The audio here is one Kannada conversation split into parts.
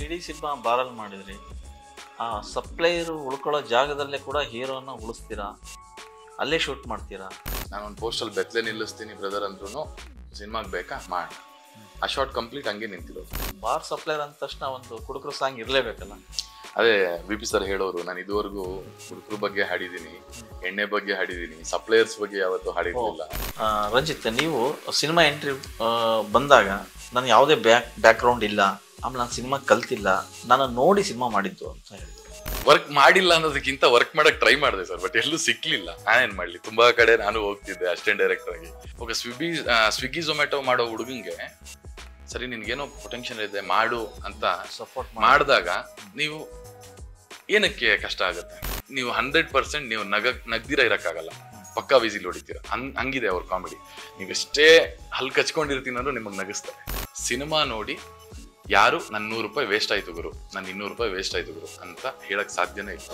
ಟಿ ಡಿ ಸಿನಿಮಾ ಬಾರಲ್ ಮಾಡಿದ್ರಿ ಆ ಸಪ್ಲೈಯರು ಉಳ್ಕೊಳ್ಳೋ ಜಾಗದಲ್ಲೇ ಕೂಡ ಹೀರೋನ ಉಳಿಸ್ತೀರಾ ಅಲ್ಲೇ ಶೂಟ್ ಮಾಡ್ತೀರಾ ನಾನು ಒಂದು ಪೋಸ್ಟಲ್ಲಿ ಬೆತ್ತಲೆ ನಿಲ್ಲಿಸ್ತೀನಿ ಬ್ರದರ್ ಅಂದ್ರೂ ಸಿನಿಮಾಗೆ ಬೇಕಾ ಮಾಡಿ ಆ ಶಾರ್ಟ್ ಕಂಪ್ಲೀಟ್ ಹಂಗೆ ನಿಂತಿರೋದು ಬಾರ್ ಸಪ್ಲೈಯರ್ ಅಂದ ತಕ್ಷಣ ಒಂದು ಕುಡುಕರು ಸಾಂಗ್ ಇರಲೇಬೇಕಲ್ಲ ಅದೇ ಬಿ ಪಿ ಸರ್ ಹೇಳೋರು ನಾನು ಇದುವರೆಗೂ ಕುಡುಕರು ಬಗ್ಗೆ ಹಾಡಿದ್ದೀನಿ ಎಣ್ಣೆ ಬಗ್ಗೆ ಹಾಡಿದ್ದೀನಿ ಸಪ್ಲೈಯರ್ಸ್ ಬಗ್ಗೆ ಯಾವತ್ತೂ ಹಾಡಿರಲಿಲ್ಲ ರಂಜಿತ್ ನೀವು ಸಿನಿಮಾ ಎಂಟ್ರಿ ಬಂದಾಗ ನಾನು ಯಾವುದೇ ಬ್ಯಾಕ್ ಬ್ಯಾಕ್ಗ್ರೌಂಡ್ ಇಲ್ಲ ಆಮೇಲೆ ನಾನು ಸಿನಿಮಾ ಕಲ್ತಿಲ್ಲ ನಾನು ನೋಡಿ ಸಿನಿಮಾ ಮಾಡಿದ್ದು ಅಂತ ಹೇಳಿದ್ರು ವರ್ಕ್ ಮಾಡಿಲ್ಲ ಅನ್ನೋದಕ್ಕಿಂತ ವರ್ಕ್ ಮಾಡಕ್ ಟ್ರೈ ಮಾಡಿದೆ ಸರ್ ಬಟ್ ಎಲ್ಲೂ ಸಿಕ್ಲಿಲ್ಲ ನಾನೇನ್ ಮಾಡ್ಲಿ ತುಂಬಾ ಕಡೆ ನಾನು ಹೋಗ್ತಿದ್ದೆ ಅಸಿಸ್ಟೆಂಟ್ ಡೈರೆಕ್ಟರ್ ಆಗಿ ಓಕೆ ಸ್ವಿಗ್ಗಿ ಸ್ವಿಗ್ಗಿ ಝೊಮ್ಯಾಟೊ ಮಾಡೋ ಹುಡುಗಂಗೆ ಸರಿ ನಿನ್ಗೇನೋ ಪೊಟೆನ್ಷಿಯಲ್ ಇದೆ ಮಾಡು ಅಂತ ಸಪೋರ್ಟ್ ಮಾಡಿದಾಗ ನೀವು ಏನಕ್ಕೆ ಕಷ್ಟ ಆಗುತ್ತೆ ನೀವು ಹಂಡ್ರೆಡ್ ಪರ್ಸೆಂಟ್ ನೀವು ನಗ ನಗ್ದಿರ ಇರೋಕ್ಕಾಗಲ್ಲ ಪಕ್ಕಾ ವಿಸಿಲ್ ಹೊಡಿತೀರ ಹಂಗ್ ಹಂಗಿದೆ ಅವ್ರ ಕಾಮಿಡಿ ನೀವೆಷ್ಟೇ ಹಲ್ಕಚ್ಕೊಂಡಿರ್ತೀನಿ ಅಂದ್ರೆ ನಿಮಗೆ ನಗಿಸ್ತಾರೆ ಸಿನಿಮಾ ನೋಡಿ ಯಾರು ನನ್ನ ನೂರು ರೂಪಾಯಿ ವೇಸ್ಟ್ ಆಯ್ತು ಗುರು ನನ್ನ ಇನ್ನೂರು ರೂಪಾಯಿ ವೇಸ್ಟ್ ಆಯ್ತು ಗುರು ಅಂತ ಹೇಳಕ್ ಸಾಧ್ಯನೇ ಇಲ್ಲ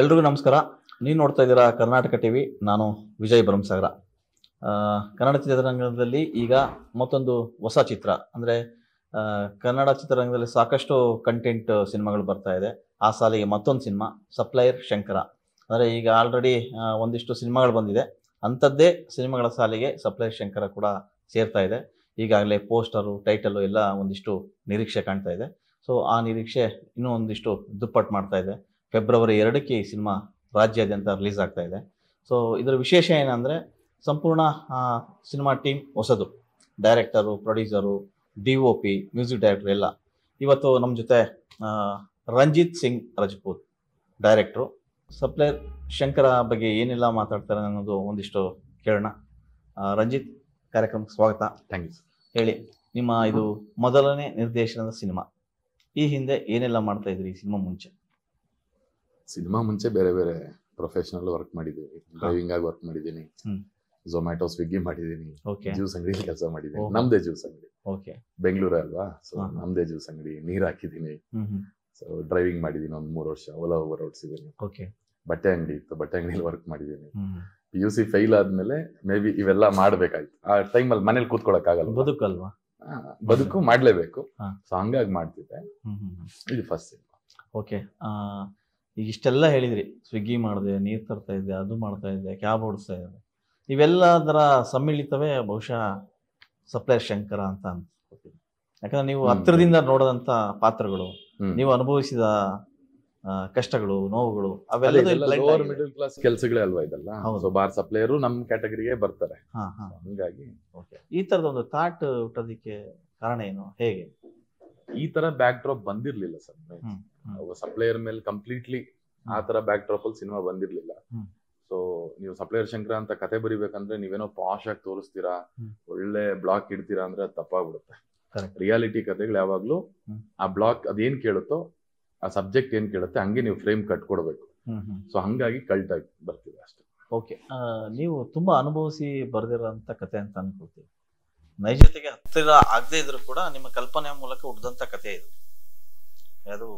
ಎಲ್ರಿಗೂ ನಮಸ್ಕಾರ ನೀವು ನೋಡ್ತಾ ಇದ್ದೀರಾ ಕರ್ನಾಟಕ ಟಿವಿ ನಾನು ವಿಜಯ್ ಬ್ರಹ್ಮಸಾಗರ ಕನ್ನಡ ಚಿತ್ರರಂಗದಲ್ಲಿ ಈಗ ಮತ್ತೊಂದು ಹೊಸ ಚಿತ್ರ ಅಂದರೆ ಕನ್ನಡ ಚಿತ್ರರಂಗದಲ್ಲಿ ಸಾಕಷ್ಟು ಕಂಟೆಂಟ್ ಸಿನಿಮಾಗಳು ಬರ್ತಾ ಇದೆ ಆ ಸಾಲಿಗೆ ಮತ್ತೊಂದು ಸಿನಿಮಾ ಸಪ್ಲೈಯರ್ ಶಂಕರ ಅಂದ್ರೆ ಈಗ ಆಲ್ರೆಡಿ ಒಂದಿಷ್ಟು ಸಿನಿಮಾಗಳು ಬಂದಿದೆ ಅಂಥದ್ದೇ ಸಿನಿಮಾಗಳ ಸಾಲಿಗೆ ಸಪ್ಲೈಯರ್ ಶಂಕರ ಕೂಡ ಸೇರ್ತಾ ಇದೆ ಈಗಾಗಲೇ ಪೋಸ್ಟರು ಟೈಟಲು ಎಲ್ಲ ಒಂದಿಷ್ಟು ನಿರೀಕ್ಷೆ ಕಾಣ್ತಾ ಇದೆ ಸೊ ಆ ನಿರೀಕ್ಷೆ ಇನ್ನೂ ಒಂದಿಷ್ಟು ದುಪ್ಪಟ್ಟು ಮಾಡ್ತಾ ಇದೆ ಫೆಬ್ರವರಿ ಎರಡಕ್ಕೆ ಈ ಸಿನಿಮಾ ರಾಜ್ಯಾದ್ಯಂತ ರಿಲೀಸ್ ಆಗ್ತಾ ಇದೆ ಸೊ ಇದರ ವಿಶೇಷ ಏನಂದರೆ ಸಂಪೂರ್ಣ ಸಿನಿಮಾ ಟೀಮ್ ಹೊಸದು director producer D O P music director ಎಲ್ಲ ಇವತ್ತು ನಮ್ಮ ಜೊತೆ ರಂಜಿತ್ ಸಿಂಗ್ ರಜಪೂತ್ ಡೈರೆಕ್ಟ್ರು ಸಪ್ಲೈ ಶಂಕರ ಬಗ್ಗೆ ಏನೆಲ್ಲ ಮಾತಾಡ್ತಾರೆ ಅನ್ನೋದು ಒಂದಿಷ್ಟು ಕೇಳೋಣ ರಂಜಿತ್ ಕಾರ್ಯಕ್ರಮಕ್ಕೆ ಸ್ವಾಗತ ಥ್ಯಾಂಕ್ ಯು ಹೇಳಿ ನಿಮ್ಮ ಇದು ಮೊದಲನೇ ನಿರ್ದೇಶನದ ಸಿನಿಮಾ ಈ ಹಿಂದೆ ಏನೆಲ್ಲ ಮಾಡ್ತಾ ಇದ್ರಿ ಸಿನಿಮಾ ಮುಂಚೆ ಸಿನಿಮಾ ಮುಂಚೆ ಬೇರೆ ಬೇರೆ ಪ್ರೊಫೆಷನಲ್ ವರ್ಕ್ ಮಾಡಿದ್ದೀವಿ ಡ್ರೈವಿಂಗ್ ಆಗಿ ವರ್ಕ್ ಮಾಡಿದ್ದೀನಿ ಝೊಮ್ಯಾಟೊ ಸ್ವಿಗ್ಗಿ ಮಾಡಿದ್ದೀನಿ ಜ್ಯೂಸ್ ಅಂಗಡಿ ಕೆಲಸ ಮಾಡಿದ್ದೀನಿ ನಮ್ದೇ ಜ್ಯೂಸ್ ಅಂಗಡಿ ಓಕೆ ಬೆಂಗಳೂರ ಅಲ್ವಾ ಸೊ ನಮ್ದೇ ಜ್ಯೂಸ್ ಅಂಗಡಿ ನೀರ್ ಹಾಕಿದ್ದೀನಿ ಸೊ ಡ್ರೈವಿಂಗ್ ಮಾಡಿದ್ದೀನಿ ಒಂದ್ ಮೂರು ವರ್ಷ ಓಲಾ ಓವರ್ ಓಡಿಸಿದ್ದೀನಿ ಬಟ್ಟೆ ಅಂಗಡಿ ಇತ್ತು ಬಟ್ಟೆ ಅಂಗಡಿಯಲ್ಲಿ ವರ್ಕ್ ಮಾಡಿದ್ದೀನಿ ಪಿ ಯು ಸಿ ಫೈಲ್ ಆದ್ಮೇಲೆ ಮೇ ಬಿ ಇವೆಲ್ಲ ಮಾಡ್ಬೇಕಾಯ್ತು ಆ ಟೈಮಲ್ಲಿ ಮನೇಲಿ ಕೂತ್ಕೊಳಕ್ಕಾಗಲ್ಲ ಬದುಕಲ್ವಾ ಬದುಕು ಮಾಡ್ಲೇಬೇಕು ಸೊ ಹಂಗಾಗಿ ಮಾಡ್ತಿದ್ದೆ ಇದು ಫಸ್ಟ್ ಸಿನಿಮಾ ಓಕೆ ಈಗ ಇಷ್ಟೆಲ್ಲ ಹೇಳಿದ್ರಿ ಸ್ವಿಗ್ಗಿ ಮಾಡಿದೆ ನೀರು ತರ್ತಾ ಇದ್ದೆ ಅದು ಮಾಡ್ತಾ ಇದ್ದೆ ಕ್ಯಾಬ್ ಓಡಿಸ್ತಾ ಇದ್ದೆ ಇವೆಲ್ಲದರ ಸಮ್ಮಿಳಿತವೇ ಬಹುಶಃ ಸಪ್ಲೈ ಶಂಕರ ಅಂತ ಅನ್ಸ್ಕೊತೀನಿ ಯಾಕಂದ್ರೆ ನೀವು ಹತ್ತಿರದಿಂದ ನೋಡಿದಂಥ ಪಾತ್ರಗಳು ನೀವು ಅನುಭವಿಸಿದ ಕಷ್ಟಗಳು ನೋವುಗಳು ಅವೆಲ್ಲ ಮಿಡಲ್ ಕ್ಲಾಸ್ ಕೆಲಸಗಳೇ ಅಲ್ವಾ ಇದೆಲ್ಲ ಸೊ ಬಾರ್ ಸಪ್ಲೈಯರು ನಮ್ಮ ಕ್ಯಾಟಗರಿಗೆ ಬರ್ತಾರೆ ಹಂಗಾಗಿ ಈ ತರದ ಒಂದು ಥಾಟ್ ಹುಟ್ಟೋದಕ್ಕೆ ಕಾರಣ ಏನು ಹೇಗೆ ಈ ತರ ಬ್ಯಾಕ್ ಡ್ರಾಪ್ ಬಂದಿರ್ಲಿಲ್ಲ ಸರ್ ಸಪ್ಲೈಯರ್ ಮೇಲೆ ಕಂಪ್ಲೀಟ್ಲಿ ಆ ತರ ಬ್ಯಾಕ್ ಡ್ರಾಪ್ ಅಲ್ಲಿ ಸಿನಿಮಾ ಬಂದಿರ್ಲಿಲ್ಲ ಸೊ ನೀವು ಸಪ್ಲೈಯರ್ ಶಂಕರ ಅಂತ ಕತೆ ಬರಿಬೇಕಂದ್ರೆ ನೀವೇನೋ ಪಾಶ್ ಆಗಿ ತೋರಿಸ್ತೀರಾ ಒಳ್ಳೆ ಬ್ಲಾಕ್ ಇಡ್ತೀರಾ ಅಂದ್ರೆ ತಪ್ಪಾಗ್ಬಿಡುತ್ತೆ ರಿಯಾಲಿಟಿ ಕತೆಗಳು ಯಾವಾಗ್ಲೂ ಆ ಬ್ಲಾಕ್ ಅದೇನ್ ಕೇಳುತ್ತೋ ಆ ಸಬ್ಜೆಕ್ಟ್ ಏನ್ ಕೇಳುತ್ತೆ ಹಂಗೆ ನೀವು ಫ್ರೇಮ್ ಕಟ್ಕೊಡ್ಬೇಕು ಸೊ ಹಂಗಾಗಿ ಕಲ್ಟ್ ಆಗಿ ಬರ್ತೀವಿ ಅಷ್ಟೇ ಓಕೆ ನೀವು ತುಂಬಾ ಅನುಭವಿಸಿ ಬರೆದಿರೋಂಥ ಕತೆ ಅಂತ ಅನ್ಕೋತೀವಿ ನೈಜತೆಗೆ ಹತ್ತಿರ ಆಗದೆ ಇದ್ರು ಕೂಡ ನಿಮ್ಮ ಕಲ್ಪನೆ ಮೂಲಕ ಹುಟ್ಟಿದಂತ ಕತೆ ಇದು ಅದು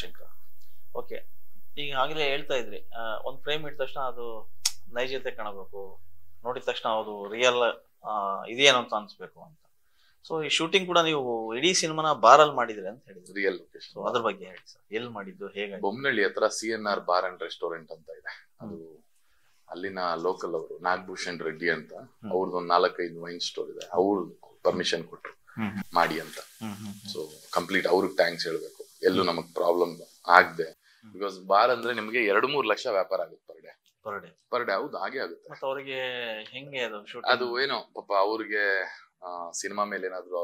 ಶಂಕರ ಓಕೆ ಈಗ ಆಗಲೇ ಹೇಳ್ತಾ ಇದ್ರಿ ಒಂದು ಫ್ರೇಮ್ ಇಟ್ಟ ತಕ್ಷಣ ಅದು ನೈಜತೆ ಕಾಣಬೇಕು ನೋಡಿದ ತಕ್ಷಣ ಅದು ರಿಯಲ್ ಇದೇನು ಅಂತ ಅನ್ಸ್ಬೇಕು ಅಂತ ಸೊ ಈ ಶೂಟಿಂಗ್ ಕೂಡ ನೀವು ಇಡೀ ಸಿನಿಮಾನ ಅಲ್ಲಿ ಮಾಡಿದ್ರೆ ಅಂತ ಹೇಳಿದ್ರು ರಿಯಲ್ ಲೊಕೇಶನ್ ಅದ್ರ ಬಗ್ಗೆ ಹೇಳಿ ಸರ್ ಎಲ್ಲಿ ಮಾಡಿದ್ದು ಹೇಗೆ ಬೊಮ್ಮನಹಳ್ಳಿ ಹತ್ರ C N R bar and restaurant ಅಂತ ಇದೆ ಅದು ಅಲ್ಲಿನ ಲೋಕಲ್ ಅವರು ನಾಗಭೂಷಣ್ ರೆಡ್ಡಿ ಅಂತ ಅವ್ರದ್ದು ಒಂದು ನಾಲ್ಕೈದು ವೈನ್ ಸ್ಟೋರ್ ಇದೆ ಅವ್ರು ಪರ್ಮಿಷನ್ ಕೊಟ್ರು ಮಾಡಿ ಅಂತ ಸೊ ಕಂಪ್ಲೀಟ್ ಅವ್ರಿಗೆ ಥ್ಯಾಂಕ್ಸ್ ಹೇಳ್ಬೇಕು ಎಲ್ಲೂ ನಮಗ್ ಪ್ರಾಬ್ಲಮ್ ಆಗದೆ ಬಿಕಾಸ್ ಬಾರ್ ಅಂದ್ರೆ ನಿಮಗೆ ಎರಡು ಮೂರು ಲಕ್ಷ ವ್ಯಾಪಾರ ಆಗುತ್ತೆ per day per day per day ಹೌದು ಹಾಗೆ ಆಗುತ್ತೆ ಅವ್ರಿಗೆ ಹೆಂಗೆ ಅದು ಏನೋ ಪಾಪ ಅವ್ರಿಗೆ ಸಿನಿಮಾ ಮೇಲೆ ಏನಾದ್ರು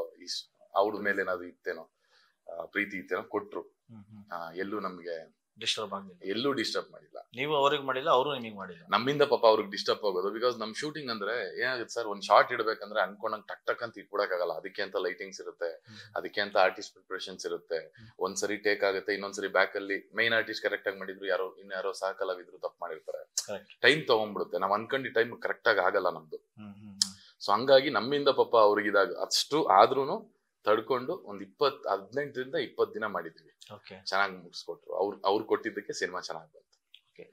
ಅವ್ರ ಮೇಲೆ ಏನಾದ್ರು ಇತ್ತೇನೋ ಪ್ರೀತಿ ಇತ್ತೇನೋ ಕೊಟ್ರು ಎಲ್ಲೂ ನಮ್ಗೆ ಡಿಸ್ಟರ್ಬ್ ಆಗಿಲ್ಲ ಎಲ್ಲೂ ಡಿಸ್ಟರ್ಬ್ ಮಾಡಿಲ್ಲ ನೀವು ಅವ್ರಿಗೆ ಮಾಡಿಲ್ಲ ಅವರು ನಿಮಗೆ ಮಾಡಿಲ್ಲ ನಮ್ಮಿಂದ ಪಾಪ ಅವ್ರಿಗೆ ಡಿಸ್ಟರ್ಬ್ ಆಗೋದು ಬಿಕಾಸ್ ನಮ್ ಶೂಟಿಂಗ್ ಅಂದ್ರೆ ಏನಾಗುತ್ತೆ ಸರ್ ಒಂದ್ ಶಾರ್ಟ್ ಇಡ್ಬೇಕಂದ್ರೆ ಅನ್ಕೊಂಡಂಗೆ ಟಕ್ ಟಕ್ ಅಂತ ಇಟ್ಬಿಡಕ್ಕಾಗಲ್ಲ ಅದಕ್ಕೆ ಅಂತ ಲೈಟಿಂಗ್ಸ್ ಇರುತ್ತೆ ಅದಕ್ಕೆ ಅಂತ ಆರ್ಟಿಸ್ಟ್ ಪ್ರಿಪ್ರೇಷನ್ಸ್ ಇರುತ್ತೆ ಒಂದ್ಸರಿ ಟೇಕ್ ಆಗುತ್ತೆ ಇನ್ನೊಂದ್ಸರಿ ಬ್ಯಾಕ್ ಅಲ್ಲಿ ಮೈನ್ ಆರ್ಟಿಸ್ಟ್ ಕರೆಕ್ಟ್ ಆಗಿ ಮಾಡಿದ್ರು ಯಾರೋ ಇನ್ಯಾರೋ ಸಹ ಕಲಾವಿದ್ರು ತಪ್ಪು ಮಾಡಿರ್ತಾರೆ ಟೈಮ್ ತಗೊಂಡ್ಬಿಡುತ್ತೆ ನಾವ್ ಅನ್ಕೊಂಡಿ ಟೈಮ್ ಕರೆಕ್ಟ್ ಆಗಿ ಆಗಲ್ಲ ನಮ್ದು ಸೊ ಹಂಗಾಗಿ ನಮ್ಮಿಂದ ಪಾಪ ಅವ್ರಿಗಿದಾಗ ಅಷ್ಟು ಆದ್ರೂ ತಡ್ಕೊಂಡು ಒಂದ್ ಇಪ್ಪತ್ ಹದಿನೆಂಟರಿಂದ ಇಪ್ಪತ್ತು ದಿನ ಮಾಡಿದ್ವಿ ಚೆನ್ನಾಗಿ ಮುಗಿಸ್ಕೊಟ್ರು ಅವ್ರು ಅವ್ರು ಕೊಟ್ಟಿದ್ದಕ್ಕೆ ಸಿನಿಮಾ ಚೆನ್ನಾಗಿ ಬಂತು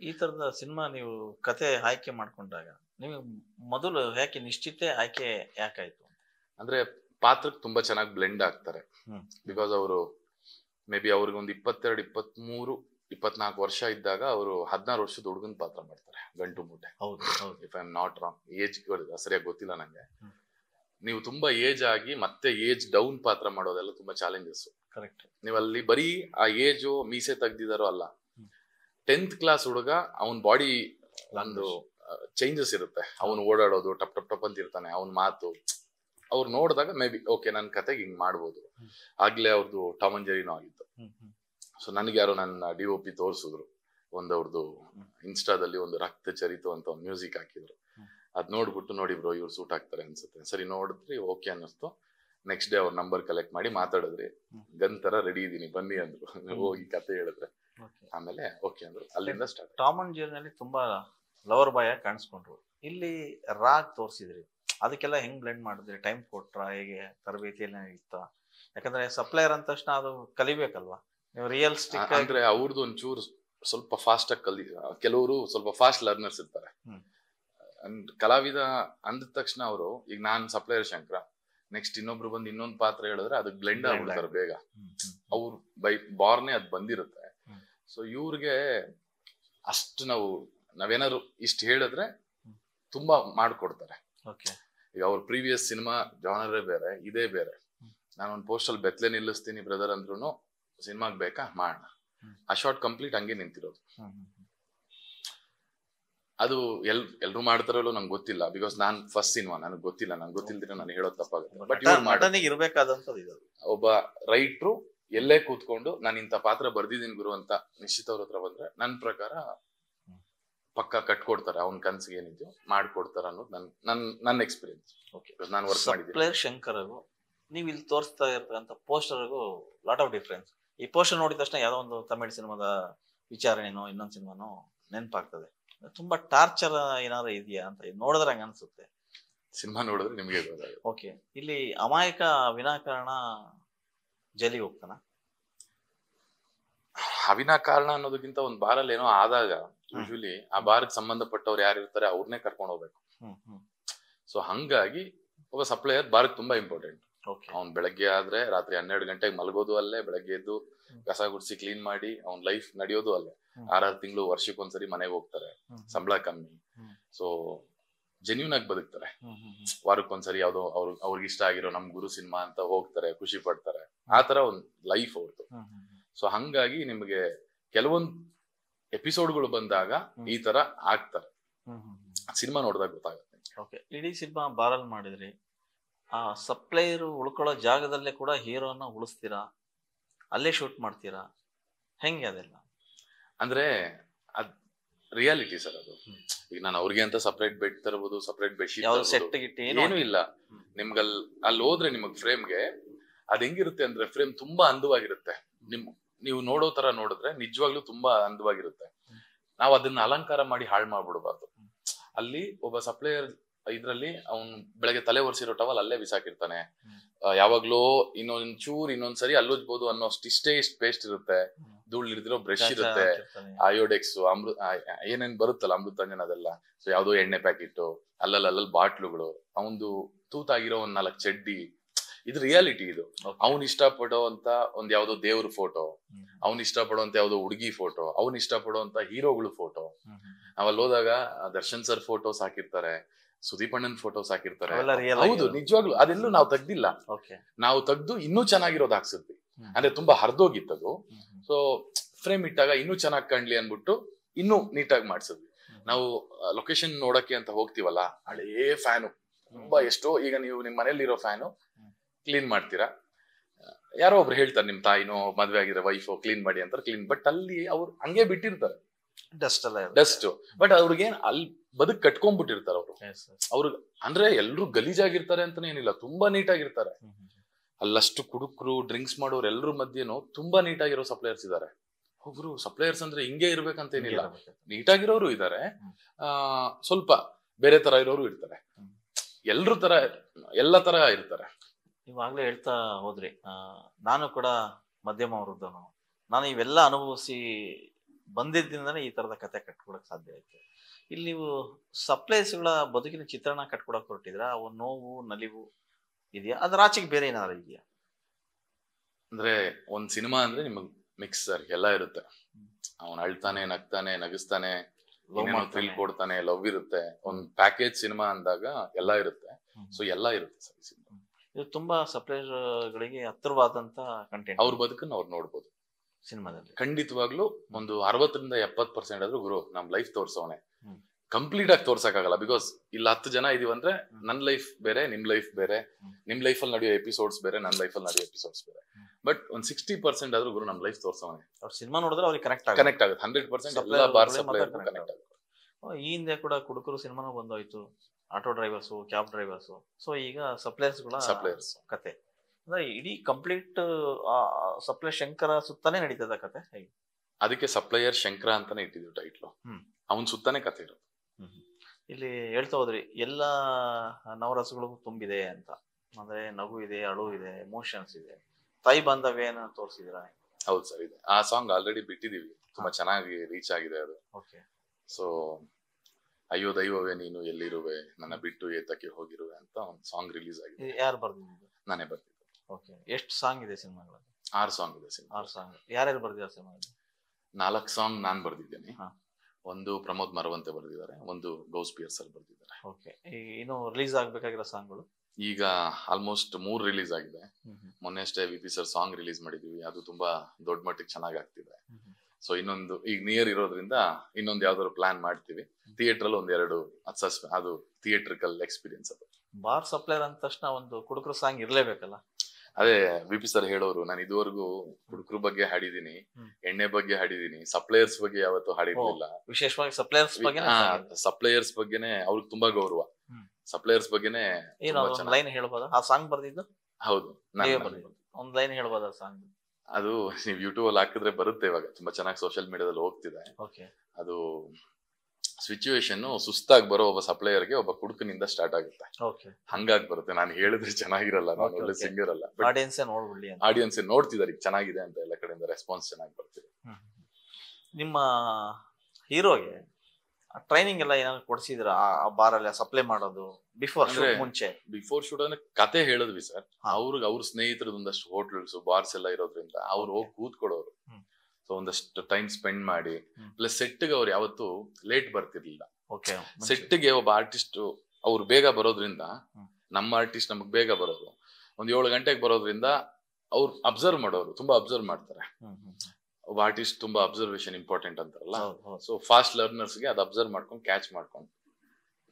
ಈ ತರದ ಸಿನಿಮಾ ನೀವು ಕತೆ ಆಯ್ಕೆ ಮಾಡ್ಕೊಂಡಾಗ ನೀವು ಮೊದಲು ಯಾಕೆ ನಿಶ್ಚಿತೆ ಆಯ್ಕೆ ಯಾಕಾಯ್ತು ಅಂದ್ರೆ ಪಾತ್ರಕ್ಕೆ ತುಂಬಾ ಚೆನ್ನಾಗಿ ಬ್ಲೆಂಡ್ ಆಗ್ತಾರೆ ಬಿಕಾಸ್ ಅವರು ಮೇ ಬಿ ಅವ್ರಿಗೊಂದು ಇಪ್ಪತ್ತೆರಡು ಇಪ್ಪತ್ಮೂರು ಇಪ್ಪತ್ನಾಲ್ಕು ವರ್ಷ ಇದ್ದಾಗ ಅವರು ಹದಿನಾರು ವರ್ಷದ ಹುಡುಗನ ಪಾತ್ರ ಮಾಡ್ತಾರೆ ಗಂಟು ಮೂಟೆ if I am not wrong age ಸರಿಯಾಗಿ ಗೊತ್ತಿಲ್ಲ ನಂಗೆ ನೀವು ತುಂಬಾ ಏಜ್ ಆಗಿ ಮತ್ತೆ ಏಜ್ ಡೌನ್ ಪಾತ್ರ ಮಾಡೋದೆಲ್ಲ ತುಂಬಾ ಚಾಲೆಂಜಸ್ ಕರೆಕ್ಟ್ ನೀವು ಅಲ್ಲಿ ಬರೀ ಆ ಏಜು ಮೀಸೆ ತೆಗ್ದಿದಾರೋ ಅಲ್ಲ ಟೆಂತ್ ಕ್ಲಾಸ್ ಹುಡುಗ ಅವನ್ ಬಾಡಿ ಒಂದು ಚೇಂಜಸ್ ಇರುತ್ತೆ ಅವನು ಓಡಾಡೋದು ಟಪ್ ಟಪ್ ಟಪ್ ಅಂತ ಇರ್ತಾನೆ ಅವನ ಮಾತು ಅವ್ರು ನೋಡಿದಾಗ ಮೇ ಬಿ ಓಕೆ ನನ್ನ ಕತೆಗೆ ಹಿಂಗ್ ಮಾಡ್ಬೋದು ಆಗ್ಲೇ ಅವ್ರದ್ದು ಟಾಮಂಜರಿನೂ ಆಗಿತ್ತು ಸೊ ನನಗೆ ಯಾರೋ ನನ್ನ ಡಿ ಒ ಪಿ ತೋರಿಸಿದ್ರು ಒಂದವ್ರದ್ದು ಇನ್ಸ್ಟಾದಲ್ಲಿ ಒಂದು ರಕ್ತ ಚರಿತು ಅಂತ ಒಂದು ಮ್ಯೂಸಿಕ್ ಹಾಕಿದ್ರು ಅದ್ ನೋಡ್ಬಿಟ್ಟು ನೋಡಿ ಬ್ರೋ ಇವ್ರು ಸೂಟ್ ಆಗ್ತಾರೆ ಅನ್ಸುತ್ತೆ ಸರಿ ನೋಡಿದ್ರಿ ಓಕೆ ಅನ್ನಿಸ್ತು ನೆಕ್ಸ್ಟ್ ಡೇ ಅವ್ರ ನಂಬರ್ ಕಲೆಕ್ಟ್ ಮಾಡಿ ಮಾತಾಡಿದ್ರಿ ಗನ್ ತರ ರೆಡಿ ಇದೀನಿ ಬನ್ನಿ ಅಂದ್ರು ಹೋಗಿ ಕತೆ ಹೇಳಿದ್ರೆ ಆಮೇಲೆ ಓಕೆ ಅಂದ್ರು ಅಲ್ಲಿಂದ ಸ್ಟಾರ್ಟ್ ಟಾಮ್ ಅಂಡ್ ತುಂಬಾ ಲವರ್ ಬಾಯ್ ಕಾಣಿಸ್ಕೊಂಡ್ರು ಇಲ್ಲಿ ರಾಗ್ ತೋರಿಸಿದ್ರಿ ಅದಕ್ಕೆಲ್ಲ ಹೆಂಗ್ ಬ್ಲೆಂಡ್ ಮಾಡಿದ್ರಿ ಟೈಮ್ ಕೊಟ್ರ ಹೇಗೆ ತರಬೇತಿ ಇತ್ತ ಯಾಕಂದ್ರೆ ಸಪ್ಲೈಯರ್ ಅಂದ ತಕ್ಷಣ ಅದು ಕಲಿಬೇಕಲ್ವಾ ರಿಯಲ್ ಅಂದ್ರೆ ಅವ್ರದ್ದು ಒಂಚೂರು ಸ್ವಲ್ಪ ಫಾಸ್ಟ್ ಆಗಿ ಕಲಿ ಕೆಲವರು ಸ್ವಲ್ಪ ಫಾಸ್ಟ್ ಲರ್ನರ್ಸ್ ಇರ್ತಾರೆ ಕಲಾವಿದ ಅಂದ ತಕ್ಷಣ ಅವರು ಈಗ ನಾನ್ ಸಪ್ಲೈಯರ್ ಶಂಕರ ನೆಕ್ಸ್ಟ್ ಇನ್ನೊಬ್ರು ಬಂದು ಇನ್ನೊಂದು ಪಾತ್ರ ಹೇಳಿದ್ರೆ ಅದು ಬ್ಲೆಂಡ್ ಆಗ್ಬಿಡ್ತಾರೆ ಬೇಗ ಅವ್ರು ಬೈ ಬಾರ್ನೆ ಅದ್ ಬಂದಿರುತ್ತೆ ಸೊ ಇವ್ರಿಗೆ ಅಷ್ಟು ನಾವು ನಾವೇನಾದ್ರು ಇಷ್ಟ ಹೇಳಿದ್ರೆ ತುಂಬಾ ಮಾಡಿಕೊಡ್ತಾರೆ ಈಗ ಅವ್ರ ಪ್ರೀವಿಯಸ್ ಸಿನಿಮಾ ಜಾನರೇ ಬೇರೆ ಇದೇ ಬೇರೆ ನಾನು ಒಂದು ಪೋಸ್ಟಲ್ಲಿ ಬೆತ್ತಲೆ ನಿಲ್ಲಿಸ್ತೀನಿ ಬ್ರದರ್ ಅಂದ್ರೂ ಸಿನಿಮಾಗ್ ಬೇಕಾ ಮಾಡೋಣ ಆ ಶಾರ್ಟ್ ಕಂಪ್ಲೀಟ್ ಹಂಗೆ ನಿಂತಿರೋದು ಅದು ಎಲ್ ಎಲ್ರು ಮಾಡ್ತಾರಲ್ಲೋ ನಂಗೆ ಗೊತ್ತಿಲ್ಲ ಬಿಕಾಸ್ ನಾನ್ ಫಸ್ಟ್ ಸಿನಿಮಾ ನನಗೆ ಗೊತ್ತಿಲ್ಲ ನಂಗೆ ಗೊತ್ತಿಲ್ದಿರ ನಾನು ಹೇಳೋದು ತಪ್ಪಾಗುತ್ತೆ ಬಟ್ ಒಬ್ಬ ರೈಟ್ರು ಎಲ್ಲೇ ಕೂತ್ಕೊಂಡು ನಾನು ಇಂಥ ಪಾತ್ರ ಬರ್ದಿದ್ದೀನಿ ಗುರು ಅಂತ ನಿಶ್ಚಿತ ಅವ್ರ ಹತ್ರ ಬಂದ್ರೆ ನನ್ನ ಪ್ರಕಾರ ಪಕ್ಕ ಕಟ್ಕೊಡ್ತಾರೆ ಅವನ ಕನ್ಸಿಗೆ ಏನಿದೆಯೋ ಮಾಡ್ಕೊಡ್ತಾರ ಅನ್ನೋದು ನನ್ನ ನನ್ನ ನನ್ನ ಎಕ್ಸ್ಪೀರಿಯನ್ಸ್ ಓಕೆ ನಾನು ವರ್ಕ್ ಮಾಡಿದ್ದೀನಿ ಶಂಕರ್ಗೂ ನೀವು ಇಲ್ಲಿ ತೋರಿಸ್ತಾ ಇರ್ತಕ್ಕಂಥ ಪೋಸ್ಟರ್ಗೂ ಲಾಟ್ ಆಫ್ ಡಿಫ್ರೆನ್ಸ್ ಈ ಪೋಸ್ಟರ್ ನೋಡಿದ ತಕ್ಷಣ ಯಾವುದೋ ಒಂದು ತಮಿಳ್ ಸಿನಿಮಾದ ವಿಚಾರಣೆನೋ ಇನ್ನೊಂದು ಸಿನಿಮಾನೋ ನೆನಪಾಗ್ತದೆ ತುಂಬಾ ಟಾರ್ಚರ್ ಏನಾದ್ರು ಇದೆಯಾ ಅಂತ ನೋಡಿದ್ರೆ ಹಂಗ ಅನ್ಸುತ್ತೆ ಸಿನಿಮಾ ನೋಡಿದ್ರೆ ನಿಮಗೆ ಓಕೆ ಇಲ್ಲಿ ಅಮಾಯಕ ವಿನಾಕಾರಣ ಜಲಿ ಹೋಗ್ತಾನ ಅವಿನಾಕಾರಣ ಅನ್ನೋದಕ್ಕಿಂತ ಒಂದು ಬಾರಲ್ಲಿ ಏನೋ ಆದಾಗ ಯೂಶಲಿ ಆ ಬಾರ್ಗೆ ಸಂಬಂಧಪಟ್ಟವ್ರು ಯಾರು ಇರ್ತಾರೆ ಅವ್ರನ್ನೇ ಕರ್ಕೊಂಡು ಹೋಗ್ಬೇಕು ಸೊ ಹಂಗಾಗಿ ಒಬ್ಬ ಸಪ್ಲೈಯರ್ ಬಾರ್ಗೆ ತುಂಬಾ ಇಂಪಾರ್ಟೆಂಟ್ ಅವ್ನ್ ಬೆಳಗ್ಗೆ ಆದ್ರೆ ರಾತ್ರಿ ಹನ್ನೆರಡು ಗಂಟೆಗೆ ಮಲಗೋದು ಅಲ್ಲೇ ಬೆಳಗ್ಗೆ ಎದ್ದು ಕಸ ಗುಡಿಸಿ ಕ್ಲೀನ್ ಮಾಡಿ ಅವ್ನ್ ಲೈಫ್ ನಡೆಯೋದು ಅಲ್ಲೇ ಆರಾರು ತಿಂಗಳು ವರ್ಷಕ್ಕೊಂದ್ಸರಿ ಮನೆಗೆ ಹೋಗ್ತಾರೆ ಸಂಬಳ ಕಮ್ಮಿ ಸೊ ಜೆನ್ಯೂನ್ ಆಗಿ ಬದುಕ್ತಾರೆ ವಾರಕ್ಕೊಂದ್ಸರಿ ಯಾವ್ದೋ ಅವ್ರ ಅವ್ರಿಗೆ ಇಷ್ಟ ಆಗಿರೋ ನಮ್ ಗುರು ಸಿನಿಮಾ ಅಂತ ಹೋಗ್ತಾರೆ ಖುಷಿ ಪಡ್ತಾರೆ ಆತರ ಒಂದ್ ಲೈಫ್ ಅವ್ರದ್ದು ಸೊ ಹಂಗಾಗಿ ನಿಮಗೆ ಕೆಲವೊಂದ್ ಎಪಿಸೋಡ್ಗಳು ಬಂದಾಗ ಈ ತರ ಆಗ್ತಾರೆ ಸಿನಿಮಾ ನೋಡಿದಾಗ ಗೊತ್ತಾಗುತ್ತೆ ಇಡೀ ಸಿನಿಮಾ ಬಾರಲ್ ಮಾಡಿದ್ರಿ ಆ ಸಪ್ಲೈಯರ್ ಉಳ್ಕೊಳ್ಳೋ ಜಾಗದಲ್ಲೇ ಕೂಡ ಹೀರೋನ ಉಳಿಸ್ತೀರಾ ಅಲ್ಲೇ ಶೂಟ್ ಮಾಡ್ತೀರಾ ಹೆಂಗೆ ಅದೆಲ್ಲ ಅಂದ್ರೆ ಅದ್ ರಿಯಾಲಿಟಿ ಸರ್ ಅದು ಈಗ ನಾನು ಅವ್ರಿಗೆ ಅಂತ ಸಪ್ರೇಟ್ ಬೆಡ್ ತರಬಹುದು ಸಪ್ರೇಟ್ ಬೆಡ್ಶೀಟ್ ಸೆಟ್ ಗಿಟ್ ಏನೂ ಇಲ್ಲ ನಿಮ್ಗೆ ಅಲ್ಲಿ ಹೋದ್ರೆ ನಿಮಗ್ ಫ್ರೇಮ್ಗೆ ಅದ್ ಹೆಂಗಿರುತ್ತೆ ಅಂದ್ರೆ ಫ್ರೇಮ್ ತುಂಬಾ ಅಂದವಾಗಿರುತ್ತೆ ನಿಮ್ ನೀವು ನೋಡೋ ತರ ನೋಡಿದ್ರೆ ನಿಜವಾಗ್ಲೂ ತುಂಬಾ ಅಂದವಾಗಿರುತ್ತೆ ನಾವು ಅದನ್ನ ಅಲಂಕಾರ ಮಾಡಿ ಹಾಳು ಮಾಡ್ಬಿಡ್ಬಾರ್ದು ಅಲ್ಲಿ ಒಬ್ಬ ಸಪ್ಲೈಯರ್ ಇದ್ರಲ್ಲಿ ಅವ್ನ್ ಬೆಳಗ್ಗೆ ತಲೆ ಒರೆಸಿರೋ ಟವಲ್ ಅಲ್ಲೇ ಬಿಸಾಕಿರ್ತಾನೆ ಯಾವಾಗ್ಲೂ ಇನ್ನೊಂದ್ ಚೂರ್ ಇನ್ನೊಂದ್ ಸರಿ ಅಲ್ಲೋಜ್ಬೋದು ಅನ್ನೋ ಇಷ್ಟೇ ಇಷ್ಟ ಪೇಸ್ಟ್ ಇರುತ್ತೆ ಧೂಳ್ ಇರ್ತಿರೋ ಬ್ರಷ್ ಇರುತ್ತೆ ಅಯೋಡೆಕ್ಸ್ ಅಮೃತ ಏನೇನ್ ಬರುತ್ತಲ್ಲ ಅಮೃತಾಂಜನ್ ಅದೆಲ್ಲ ಸೊ ಯಾವ್ದೋ ಎಣ್ಣೆ ಪ್ಯಾಕೆಟ್ ಅಲ್ಲಲ್ಲಿ ಅಲ್ಲಲ್ಲಿ ಬಾಟ್ಲುಗಳು ಅವಂದು ತೂತಾಗಿರೋ ಒಂದ್ ನಾಲ್ಕು ಚಡ್ಡಿ ಇದು ರಿಯಾಲಿಟಿ ಇದು ಅವ್ನ್ ಇಷ್ಟಪಡೋ ಅಂತ ಒಂದ್ ಯಾವ್ದೋ ದೇವ್ರ ಫೋಟೋ ಅವ್ನ್ ಇಷ್ಟಪಡೋ ಅಂತ ಯಾವ್ದೋ ಹುಡುಗಿ ಫೋಟೋ ಅವ್ನ್ ಇಷ್ಟಪಡೋ ಅಂತ ಹೀರೋಗಳು ಫೋಟೋ ನಾವಲ್ಲಿ ಹೋದಾಗ ದರ್ಶನ್ ಸರ್ ಫೋಟೋಸ್ ಹಾಕಿರ್ತಾರೆ ಸುದೀಪ್ ಅಣ್ಣನ್ ಫೋಟೋಸ್ ಹಾಕಿರ್ತಾರೆ ಹೌದು ನಿಜವಾಗ್ಲು ಅದೆಲ್ಲೂ ನಾವು ತೆಗ್ದಿಲ್ಲ ನಾವು ತೆಗ್ದು ಇನ್ನೂ ಚೆನ್ನಾಗಿರೋದು ಹಾಕ್ಸಿದ್ವಿ ಅಂದ್ರೆ ತುಂಬಾ ಹರಿದೋಗಿತ್ತದು ಸೊ ಫ್ರೇಮ್ ಇಟ್ಟಾಗ ಇನ್ನೂ ಚೆನ್ನಾಗಿ ಕಾಣ್ಲಿ ಅನ್ಬಿಟ್ಟು ಇನ್ನೂ ನೀಟಾಗಿ ಮಾಡಿಸಿದ್ವಿ ನಾವು ಲೊಕೇಶನ್ ನೋಡಕ್ಕೆ ಅಂತ ಹೋಗ್ತಿವಲ್ಲ ಹಳೇ ಫ್ಯಾನು ತುಂಬಾ ಎಷ್ಟೋ ಈಗ ನೀವು ನಿಮ್ ಇರೋ ಫ್ಯಾನು ಕ್ಲೀನ್ ಮಾಡ್ತೀರಾ ಯಾರೋ ಒಬ್ರು ಹೇಳ್ತಾರೆ ನಿಮ್ ತಾಯಿನೋ ಮದ್ವೆ ಆಗಿದ್ರೆ ವೈಫೋ ಕ್ಲೀನ್ ಮಾಡಿ ಅಂತಾರೆ ಕ್ಲೀನ್ ಬಟ್ ಅಲ್ಲಿ ಅವ್ರು ಹಂಗೆ ಬಿಟ್ಟಿರ್ತಾರೆ ಡಸ್ಟ್ ಅಲ್ಲ ಡಸ್ಟ್ ಬಟ್ ಅವ್ರಿಗೇನ್ ಅಲ್ಲಿ ಬದುಕ್ ಕಟ್ಕೊಂಡ್ಬಿಟ್ಟಿರ್ತಾರೆ ಅವರು ಅವ್ರು ಅಂದ್ರೆ ಎಲ್ರು ಗಲೀಜಾಗಿರ್ತಾರೆ ಅಂತಾನೆ ಏನಿಲ್ಲ ತುಂಬಾ ನೀಟಾಗಿರ್ತಾರೆ ಅಲ್ಲಷ್ಟು ಕುಡುಕರು ಡ್ರಿಂಕ್ಸ್ ಮಾಡೋರು ಎಲ್ಲರ ಮಧ್ಯೆನೂ ತುಂಬಾ ನೀಟಾಗಿರೋ ಸಪ್ಲೈಯರ್ಸ್ ಇದ್ದಾರೆ ಒಬ್ರು ಸಪ್ಲೈಯರ್ಸ್ ಅಂದ್ರೆ ಹಿಂಗೆ ಇರ್ಬೇಕಂತ ಏನಿಲ್ಲ ನೀಟಾಗಿರೋರು ಇದ್ದಾರೆ ಸ್ವಲ್ಪ ಬೇರೆ ತರ ಇರೋರು ಇರ್ತಾರೆ ಎಲ್ರು ತರ ಎಲ್ಲ ತರ ಇರ್ತಾರೆ ನೀವಾಗ್ಲೇ ಹೇಳ್ತಾ ಹೋದ್ರಿ ನಾನು ಕೂಡ ಮಧ್ಯಮ ವೃದ್ಧನು ನಾನು ಇವೆಲ್ಲ ಅನುಭವಿಸಿ ಬಂದಿದ್ದಿಂದನೇ ಈ ತರದ ಕತೆ ಕಟ್ಕೊಡಕ್ ಸಾಧ್ಯ ಆಯ್ತು ಇಲ್ಲಿ ನೀವು ಸಪ್ಲೈಸ್ಗಳ ಬದುಕಿನ ಚಿತ್ರಣ ಕಟ್ಕೊಡಕ್ ಹೊರಟಿದ್ರೆ ಅವು ನೋವು ನಲಿವು ಇದೆಯಾ ಅದ್ರ ಆಚೆಗೆ ಬೇರೆ ಏನಾದ್ರು ಇದೆಯಾ ಅಂದ್ರೆ ಒಂದ್ ಸಿನಿಮಾ ಅಂದ್ರೆ ನಿಮಗೆ ಮಿಕ್ಸ್ ಸರ್ ಎಲ್ಲ ಇರುತ್ತೆ ಅವನು ಅಳ್ತಾನೆ ನಗ್ತಾನೆ ನಗಿಸ್ತಾನೆ ಫೀಲ್ ಕೊಡ್ತಾನೆ ಲವ್ ಇರುತ್ತೆ ಒಂದ್ ಪ್ಯಾಕೇಜ್ ಸಿನಿಮಾ ಅಂದಾಗ ಎಲ್ಲ ಇರುತ್ತೆ ಸೊ ಎಲ್ಲ ಇರುತ್ತೆ ಸರ್ ಇದು ತುಂಬಾ ಸಪ್ಲೈಸ್ ಗಳಿಗೆ ಹತ್ತಿರವಾದಂತ ಕಂಟೆಂಟ್ ಅವ್ರ ಬದುಕನ್ನು ಅವ್ರು ನೋಡ್ಬೋದು ಸಿನಿಮಾದಲ್ಲಿ ಖಂಡಿತವಾಗ್ಲೂ ಒಂದು ಅರವತ್ತರಿಂದ ಎಪ್ಪತ್ ಪರ್ಸೆಂಟ್ ಆದ್ರೂ ಗುರು ನಮ್ ಲೈಫ್ ತೋರ್ಸೋನೆ ಕಂಪ್ಲೀಟ್ ಆಗಿ ತೋರ್ಸಕ್ಕಾಗಲ್ಲ ಬಿಕಾಸ್ ಇಲ್ಲಿ ಹತ್ತು ಜನ ಅಂದ್ರೆ ನನ್ ಲೈಫ್ ಬೇರೆ ನಿಮ್ ಲೈಫ್ ಬೇರೆ ನಿಮ್ ಲೈಫ್ ಅಲ್ಲಿ ನಡೆಯೋ ಎಪಿಸೋಡ್ಸ್ ಬೇರೆ ನನ್ ಲೈಫ್ ಅಲ್ಲಿ ನಡೆಯೋ ಎಪಿಸೋಡ್ಸ್ ಬೇರೆ ಬಟ್ ಒಂದ್ ಸಿಕ್ಸ್ಟಿ ಪರ್ಸೆಂಟ್ ಆದ್ರೂ ಗುರು ನಮ್ ಲೈಫ್ ತೋರ್ಸೋನೆ ಅವ್ರ ಸಿನಿಮಾ ನೋಡಿದ್ರೆ ಅವ್ರಿಗೆ ಕನೆಕ್ಟ್ ಕನೆಕ್ಟ್ ಆಗುತ್ತೆ ಹಂಡ್ರೆಡ್ ಪರ್ಸೆಂಟ್ ಎಲ್ಲ ಬಾರ್ ಕನೆಕ್ಟ್ ಆಗುತ್ತೆ ಈ ಹಿಂದೆ ಕೂಡ ಕುಡುಕರು ಸಿನಿಮಾನು ಬಂದೋಯ್ತು auto drivers cab drivers so ಈಗ ಸಪ್ಲೈಯರ್ಸ್ ಕೂಡ ಸಪ್ಲೈಯರ್ಸ್ ಕತೆ ಇಡೀ ಕಂಪ್ಲೀಟ್ ಸಪ್ಲೈ ಶಂಕರ ಸುತ್ತಾನೆ ನಡೀತದ ಕತೆ ಅದಕ್ಕೆ ಸಪ್ಲೈಯರ್ ಶಂಕರ ಅಂತಾನೆ ಇಟ್ಟಿದ್ವಿ ಟೈಟ್ಲು ಅವನ್ ಸುತ್ತಾನೆ ಕತೆ ಇರೋದು ಇಲ್ಲಿ ಹೇಳ್ತಾ ಹೋದ್ರಿ ಎಲ್ಲ ನವರಸಗಳು ತುಂಬಿದೆ ಅಂತ ಅಂದ್ರೆ ನಗು ಇದೆ ಅಳು ಇದೆ ಎಮೋಷನ್ಸ್ ಇದೆ ತಾಯಿ ಏನ ತೋರಿಸಿದಿರ ಹೌದು ಸರ್ ಇದೆ ಆ ಸಾಂಗ್ ಆಲ್ರೆಡಿ ಬಿಟ್ಟಿದೀವಿ ತುಂಬಾ ಚೆನ್ನಾಗಿ ರೀಚ್ ಆಗಿದೆ ಅದು ಓಕೆ ಸೊ ಅಯ್ಯೋ ದೈವವೇ ನೀನು ಎಲ್ಲಿರುವೆ ನನ್ನ ಬಿಟ್ಟು ಏತಕ್ಕೆ ಹೋಗಿರುವೆ ಅಂತ ಒಂದು ಸಾಂಗ್ ರಿಲೀಸ್ ಆಗಿದೆ ಯಾರು ಬರ್ದಿದ್ದೀವಿ ನಾನೇ ಬರ್ತೀನಿ ಓಕೆ ಎಷ್ಟು ಸಾಂಗ್ ಇದೆ ಸಿನಿಮಾಗಳಲ್ಲಿ ಆರು ಸಾಂಗ್ ಇದೆ ಸಿನಿಮಾ ಆರು ಸಾಂಗ್ ಯಾರ್ಯಾರು ಬರ್ದಿದ್ದಾರೆ ಸಿನಿಮಾ ನಾಲ್ಕು ಸಾಂಗ್ ನಾನು ಬರ್ದಿದ್ದೇನೆ ಒಂದು ಪ್ರಮೋದ್ ಮರವಂತೆ ಬರೆದಿದ್ದಾರೆ ಒಂದು ಗೌಸ್ ಪಿಯರ್ ಸರ್ ಬರ್ದಿದ್ದಾರೆ ಓಕೆ ಇನ್ನು ರಿಲೀಸ್ ಆಗಬೇಕಾಗಿರೋ ಸಾಂಗ್ಗಳು ಈಗ ಆಲ್ಮೋಸ್ಟ್ ಮೂರ್ ರಿಲೀಸ್ ಆಗಿದೆ ಮೊನ್ನೆ ಅಷ್ಟೇ V P sir song release ಮಾಡಿದೀವಿ ಅದು ತುಂಬಾ ದೊಡ್ಡ ಮಟ್ಟಿಗೆ ಚೆನ್ನಾಗಿ ಆಗ್ತಿದೆ ಸೊ ಇನ್ನೊಂದು ಈಗ ನಿಯರ್ ಇರೋದ್ರಿಂದ ಇನ್ನೊಂದು ಯಾವ್ದಾದ್ರು ಪ್ಲಾನ್ ಮಾಡ್ತೀವಿ ಥಿಯೇಟರ್ ಅಲ್ಲಿ ಒಂದೆರಡು ಸಸ್ ಅದು ಥಿಯೇಟ್ರಿಕಲ್ ಎಕ್ಸ್ಪೀರಿಯನ್ಸ್ ಅದು ಬಾರ್ ಸಪ್ಲೈರ್ ಅಂದ ತಕ್ಷಣ ಒಂದು ಕುಡುಕರ ಸಾಂಗ್ ಇರಲೇಬೇಕಲ್ಲ ಅದೇ ವಿ ಪಿ ಸರ್ ಹೇಳೋರು ನಾನು ಇದುವರೆಗೂ ಹುಡುಗರ ಬಗ್ಗೆ ಹಾಡಿದೀನಿ ಎಣ್ಣೆ ಬಗ್ಗೆ ಹಾಡಿದೀನಿ ಸಪ್ಲೈಯರ್ಸ್ ಬಗ್ಗೆ ಯಾವತ್ತು ಹಾಡಿರ್ಲಿಲ್ಲ ವಿಶೇಷವಾಗಿ ಸಪ್ಲೈಯರ್ಸ್ ಬಗ್ಗೆ ಸಪ್ಲೈಯರ್ಸ್ ಬಗ್ಗೆನೆ ಅವ್ರಿಗೆ ತುಂಬಾ ಗೌರವ ಸಪ್ಲೈಯರ್ಸ್ ಬಗ್ಗೆನೆ ಲೈನ್ ಹೇಳ್ಬೋದಾ ಆ ಸಾಂಗ್ ಬರ್ದಿದ್ದು ಹೌದು ಒಂದ್ ಲೈನ್ ಆ ಸಾಂಗ್ ಅದು ನೀವು ಯೂಟ್ಯೂಬ್ ಅಲ್ಲಿ ಹಾಕಿದ್ರೆ ಬರುತ್ತೆ ಇವಾಗ ತುಂಬಾ ಚೆನ್ನಾಗಿ ಸೋಶಿಯಲ್ ಮೀಡಿಯಾದಲ್ಲಿ ಹೋಗ್ತಿದೆ ಅದು ಸಿಚುವೇಶನ್ ಸುಸ್ತಾಗಿ ಬರೋ ಒಬ್ಬ ಸಪ್ಲೈಯರ್ ಗೆ ಒಬ್ಬ ಕುಡುಕನಿಂದ ಸ್ಟಾರ್ಟ್ ಆಗುತ್ತೆ ಹಂಗಾಗಿ ಬರುತ್ತೆ ನಾನು ಹೇಳಿದ್ರೆ ಚೆನ್ನಾಗಿರಲ್ಲ ಒಳ್ಳೆ ಸಿಂಗರ್ ಅಲ್ಲ ಆಡಿಯನ್ಸ್ ನೋಡ್ಬಿಡ್ಲಿ ಆಡಿಯನ್ಸ್ ನೋಡ್ತಿದ್ದಾರೆ ಈಗ ಚೆನ್ನಾಗಿದೆ ಅಂತ ಎಲ್ಲ ಕಡೆಯಿಂದ ರೆಸ್ಪಾನ್ಸ್ ಚೆನ್ನಾಗಿ ಬರ್ತಿದೆ ನಿಮ್ಮ ಹೀರೋಗೆ ಟ್ರೈನಿಂಗ್ ಎಲ್ಲ ಏನಾದ್ರು ಕೊಡಿಸಿದ್ರ ಆ ಬಾರಲ್ಲಿ ಸಪ್ಲೈ ಮಾಡೋದು ಬಿಫೋರ್ ಮುಂಚೆ ಬಿಫೋರ್ ಶೂಟ್ ಅಂದ್ರೆ ಕತೆ ಹೇಳಿದ್ವಿ ಸರ್ ಅವ್ರಿಗೆ ಅವ್ರ ಸ್ನೇಹಿತರದೊಂದಷ್ಟು ಹೋಟೆಲ್ಸ್ ಬಾರ್ಸ್ ಎಲ್ಲ ಇರೋದ್ರಿಂದ ಅವ್ರು ಹೋಗಿ ಕೂತ್ಕೊಳ್ಳೋರು ಸೊ ಒಂದಷ್ಟು ಟೈಮ್ ಸ್ಪೆಂಡ್ ಮಾಡಿ ಪ್ಲಸ್ ಸೆಟ್ಗೆ ಅವ್ರು ಯಾವತ್ತು ಲೇಟ್ ಬರ್ತಿರ್ಲಿಲ್ಲ ಸೆಟ್ಗೆ ಒಬ್ಬ ಆರ್ಟಿಸ್ಟ್ ಅವ್ರು ಬೇಗ ಬರೋದ್ರಿಂದ ನಮ್ಮ ಆರ್ಟಿಸ್ಟ್ ನಮಗ್ ಬೇಗ ಬರೋದು ಒಂದ್ ಏಳು ಗಂಟೆಗೆ ಬರೋದ್ರಿಂದ ಅವ್ರು ಅಬ್ಸರ್ವ್ ಮಾಡೋರು ತುಂಬಾ ಅಬ್ಸರ್ವ್ ಮಾಡ್ತಾರೆ ಒಬ್ಬ ಆರ್ಟಿಸ್ಟ್ ತುಂಬಾ ಅಬ್ಸರ್ವೇಶನ್ ಇಂಪಾರ್ಟೆಂಟ್ ಅಂತಾರಲ್ಲ ಸೊ ಫಾಸ್ಟ್ ಲರ್ನರ್ಸ್ಗೆ ಅದು ಅಬ್ಸರ್ವ್ ಮಾಡ್ಕೊಂಡು ಕ್ಯಾಚ್ ಮಾಡ್ಕೊಂಡು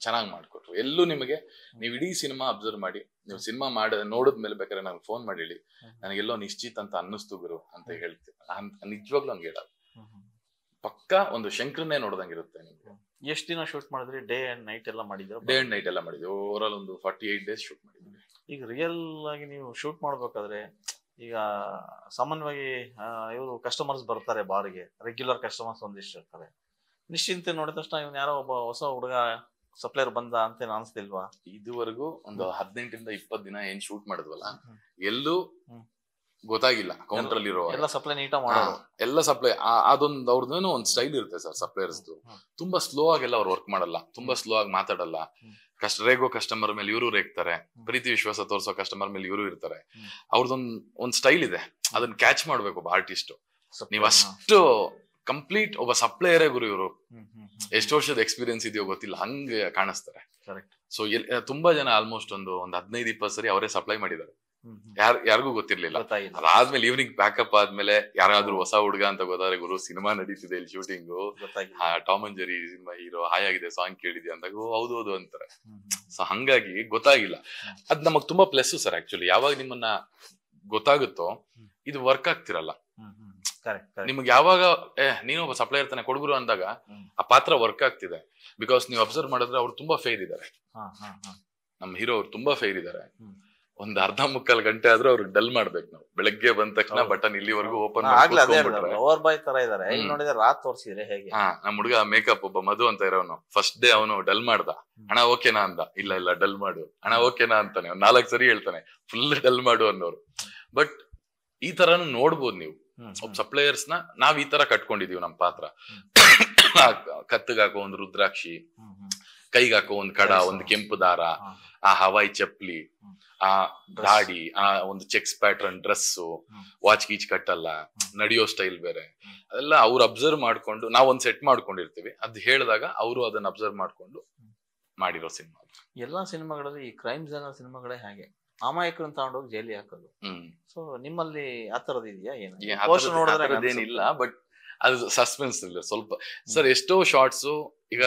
ಚೆನ್ನಾಗಿ ಮಾಡಿಕೊಟ್ರು ಎಲ್ಲೂ ನಿಮಗೆ ನೀವು ಇಡೀ ಸಿನಿಮಾ ಅಬ್ಸರ್ವ್ ಮಾಡಿ ನೀವು ಸಿನಿಮಾ ಮಾಡ ನೋಡಿದ ಮೇಲೆ ಬೇಕಾದ್ರೆ ನನಗೆ ಫೋನ್ ಮಾಡಿ ಹೇಳಿ ನನಗೆಲ್ಲೋ ನಿಶ್ಚಿತ್ ಅಂತ ಅನ್ನಿಸ್ತು ಗುರು ಅಂತ ಹೇಳ್ತೀನಿ ನಿಜವಾಗ್ಲೂ ಹಂಗೆ ಹೇಳ ಪಕ್ಕಾ ಒಂದು ಶಂಕರನ್ನೇ ನೋಡ್ದಂಗಿರುತ್ತೆ ನಿಮ್ಗೆ ಎಷ್ಟು ದಿನ ಶೂಟ್ ಮಾಡಿದ್ರಿ ಡೇ ಅಂಡ್ ನೈಟ್ ಎಲ್ಲ ಮಾಡಿದ್ರು ಡೇ ಅಂಡ್ ನೈಟ್ ಎಲ್ಲ ಮಾಡಿದ್ವಿ ಓವರ್ ಆಲ್ ಒಂದು ಫಾರ್ಟಿ ಏಟ್ ಡೇಸ್ ಶೂಟ್ ಮಾಡಿದ್ವಿ ಈಗ ರಿಯಲ್ ಆಗಿ ನೀವು ಶೂಟ್ ಮಾಡ್ಬೇಕಾದ್ರೆ ಈಗ ಸಾಮಾನ್ಯವಾಗಿ ಇವರು ಕಸ್ಟಮರ್ಸ್ ಬರ್ತಾರೆ ಬಾರಿಗೆ ರೆಗ್ಯುಲರ್ ಕಸ್ಟಮರ್ಸ್ ಒಂದಿಷ್ಟು ಇರ್ತಾರೆ ನಿಶ್ಚಿಂತೆ ನೋಡಿದ ತಕ್ಷಣ ಇವನ್ ಯಾರೋ ಒಬ್ಬ ಹೊಸ ಹುಡುಗ ಸಪ್ಲೈಯರ್ ಬಂದ ಅಂತ ಅನ್ಸ್ತಿಲ್ವಾ ಇದುವರೆಗೂ ಒಂದು ಹದಿನೆಂಟರಿಂದ ಇಪ್ಪತ್ತು ದಿನ ಏನ್ ಶೂಟ್ ಮಾಡಿದ್ವಲ್ಲ ಎಲ್ಲೂ ಗೊತ್ತಾಗಿಲ್ಲ ಕೌಂಟರ್ ಅಲ್ಲಿ ಎಲ್ಲ ಸಪ್ಲೈ ನೀಟ್ ಎಲ್ಲ ಸಪ್ಲೈ ಅದೊಂದು ಅವ್ರದ್ದೇನೋ ಒಂದು ಸ್ಟೈಲ್ ಇರುತ್ತೆ ಸರ್ ಸಪ್ಲೈರ್ಸ್ ತುಂಬಾ ಸ್ಲೋ ಆಗೆಲ್ಲ ಅವ್ರು ವರ್ಕ್ ಮಾಡಲ್ಲ ತುಂಬಾ ಸ್ಲೋ ಆಗಿ ಮಾತಾಡಲ್ಲ ಕಷ್ಟ ರೇಗೋ ಕಸ್ಟಮರ್ ಮೇಲೆ ಇವರು ರೇಗ್ತಾರೆ ಪ್ರೀತಿ ವಿಶ್ವಾಸ ತೋರಿಸೋ ಕಸ್ಟಮರ್ ಮೇಲೆ ಇವರು ಇರ್ತಾರೆ ಅವ್ರದ್ದೊಂದು ಒಂದ್ ಸ್ಟೈಲ್ ಇದೆ ಅದನ್ನ ಕ್ಯಾಚ್ ಮಾಡ್ಬೇಕು ಒಬ್ಬ ಆರ್ಟಿಸ್ಟ್ ನೀವು ಅಷ್ಟು ಕಂಪ್ಲೀಟ್ ಒಬ್ಬ ಸಪ್ಲೈಯರೇ ಗುರು ಇವರು ಎಷ್ಟು ವರ್ಷದ ಎಕ್ಸ್ಪೀರಿಯನ್ಸ್ ಇದೆಯೋ ಗೊತ್ತಿಲ್ಲ ಹಂಗೆ ಕಾಣಿಸ್ತಾರೆ ಸೊ ತುಂಬಾ ಜನ ಆಲ್ಮೋಸ್ಟ್ ಒಂದು ಒಂದ್ ಹದಿನೈದು ಇಪ್ಪತ್ತು ಸರಿ ಅವರೇ ಸಪ್ಲೈ ಮಾಡಿದ್ದಾರೆ ಯಾರು ಯಾರಿಗೂ ಗೊತ್ತಿರ್ಲಿಲ್ಲ ಅದಾದ್ಮೇಲೆ ಈವ್ನಿಂಗ್ ಬ್ಯಾಕಪ್ ಆದ್ಮೇಲೆ ಯಾರಾದ್ರೂ ಹೊಸ ಹುಡುಗ ಅಂತ ಗೊತ್ತಾದ್ರೆ ಗುರು ಸಿನಿಮಾ ನಡೀತಿದೆ ಇಲ್ಲಿ shooting Tom and Jerry cinema hero ಹಾಯ್ ಆಗಿದೆ ಸಾಂಗ್ ಕೇಳಿದೆ ಅಂದಾಗ ಹೌದು ಹೌದು ಅಂತಾರೆ ಸೊ ಹಂಗಾಗಿ ಗೊತ್ತಾಗಿಲ್ಲ ಅದ್ ನಮಗ್ ತುಂಬಾ ಪ್ಲಸ್ ಸರ್ ಆಕ್ಚುಲಿ ಯಾವಾಗ ನಿಮ್ಮನ್ನ ಗೊತ್ತಾಗುತ್ತೋ ಇದು ವರ್ಕ್ ಆಗ್ತಿರಲ್ಲ ನಿಮ್ಗೆ ಯಾವಾಗ ನೀನು ಒಬ್ಬ ಸಪ್ಲೈಯರ್ ತಾನೆ ಅಂದಾಗ ಆ ಪಾತ್ರ ವರ್ಕ್ ಆಗ್ತಿದೆ ಬಿಕಾಸ್ ನೀವು ಅಬ್ಸರ್ವ್ ಮಾಡಿದ್ರೆ ಅವ್ರು ತುಂಬಾ ಫೇರ್ ಇದಾರೆ ನಮ್ಮ ಹೀರೋ ಅವ್ರು ತುಂಬಾ ಫೇರ್ ಇದಾರೆ ಒಂದ್ ಅರ್ಧ ಮುಕ್ಕಾಲ್ ಗಂಟೆ ಆದ್ರೂ ಅವ್ರಿಗೆ ಡಲ್ ಮಾಡ್ಬೇಕು ನಾವು ಬೆಳಗ್ಗೆ ಬಂದ ತಕ್ಷಣ ಬಟನ್ ಇಲ್ಲಿವರೆಗೂ ಓಪನ್ ಬಾಯ್ ತರ ನೋಡಿದ್ರೆ ನಮ್ ಹುಡುಗ ಮೇಕಪ್ ಒಬ್ಬ ಮಧು ಅಂತ ಇರೋನು ಫಸ್ಟ್ ಡೇ ಅವನು ಡಲ್ ಮಾಡ್ದ ಹಣ ಓಕೆನಾ ಅಂದ ಇಲ್ಲ ಇಲ್ಲ ಡಲ್ ಮಾಡು ಹಣ ಓಕೆನಾ ಅಂತಾನೆ ನಾಲ್ಕು ಸರಿ ಹೇಳ್ತಾನೆ ಫುಲ್ ಡಲ್ ಮಾಡು ಅನ್ನೋರು ಬಟ್ ಈ ತರನು ನೋಡ್ಬೋದು ನೀವು ಒಬ್ಬ ಸಪ್ಲೈಯರ್ಸ್ ನ ನಾವ್ ಈ ತರ ಕಟ್ಕೊಂಡಿದೀವಿ ನಮ್ ಪಾತ್ರ ಕತ್ತಗಾಕೋ ಒಂದ್ ರುದ್ರಾಕ್ಷಿ ಕೈಗಾಕೋ ಒಂದ್ ಕಡ ಒಂದ್ ಕೆಂಪು ದಾರ ಆ ಹವಾಯಿ ಚಪ್ಲಿ ಆ ದಾಡಿ ಆ ಒಂದು ಚೆಕ್ಸ್ ಪ್ಯಾಟರ್ನ್ ಡ್ರೆಸ್ಸು ವಾಚ್ ಗೀಚ್ ಕಟ್ಟಲ್ಲ ನಡೆಯೋ ಸ್ಟೈಲ್ ಬೇರೆ ಅದೆಲ್ಲ ಅವ್ರು ಅಬ್ಸರ್ವ್ ಮಾಡ್ಕೊಂಡು ನಾವ್ ಒಂದ್ ಸೆಟ್ ಮಾಡ್ಕೊಂಡಿರ್ತೀವಿ ಅದ್ ಹೇಳಿದಾಗ ಅವರು ಅದನ್ನ ಅಬ್ಸರ್ವ್ ಮಾಡ್ಕೊಂಡು ಮಾಡಿರೋ ಸಿನಿಮಾ ಎಲ್ಲಾ ಸಿನಿಮಾಗಳಲ್ಲಿ ಈ ಕ್ರೈಮ್ ಜನ ಸಿನಿಮಾಗಳೇ ಹಾಗೆ ಅಮಾಯಕರನ್ನ ತಗೊಂಡೋಗಿ ಜೈಲಿ ಹಾಕೋದು ಸೊ ನಿಮ್ಮಲ್ಲಿ ಆ ತರದ್ ಇದೆಯಾ ಏನಿಲ್ಲ ಬಟ್ ಅದು ಸಸ್ಪೆನ್ಸ್ ಇಲ್ಲ ಸ್ವಲ್ಪ ಸರ್ ಎಷ್ಟೋ ಶಾರ್ಟ್ಸು ಈಗ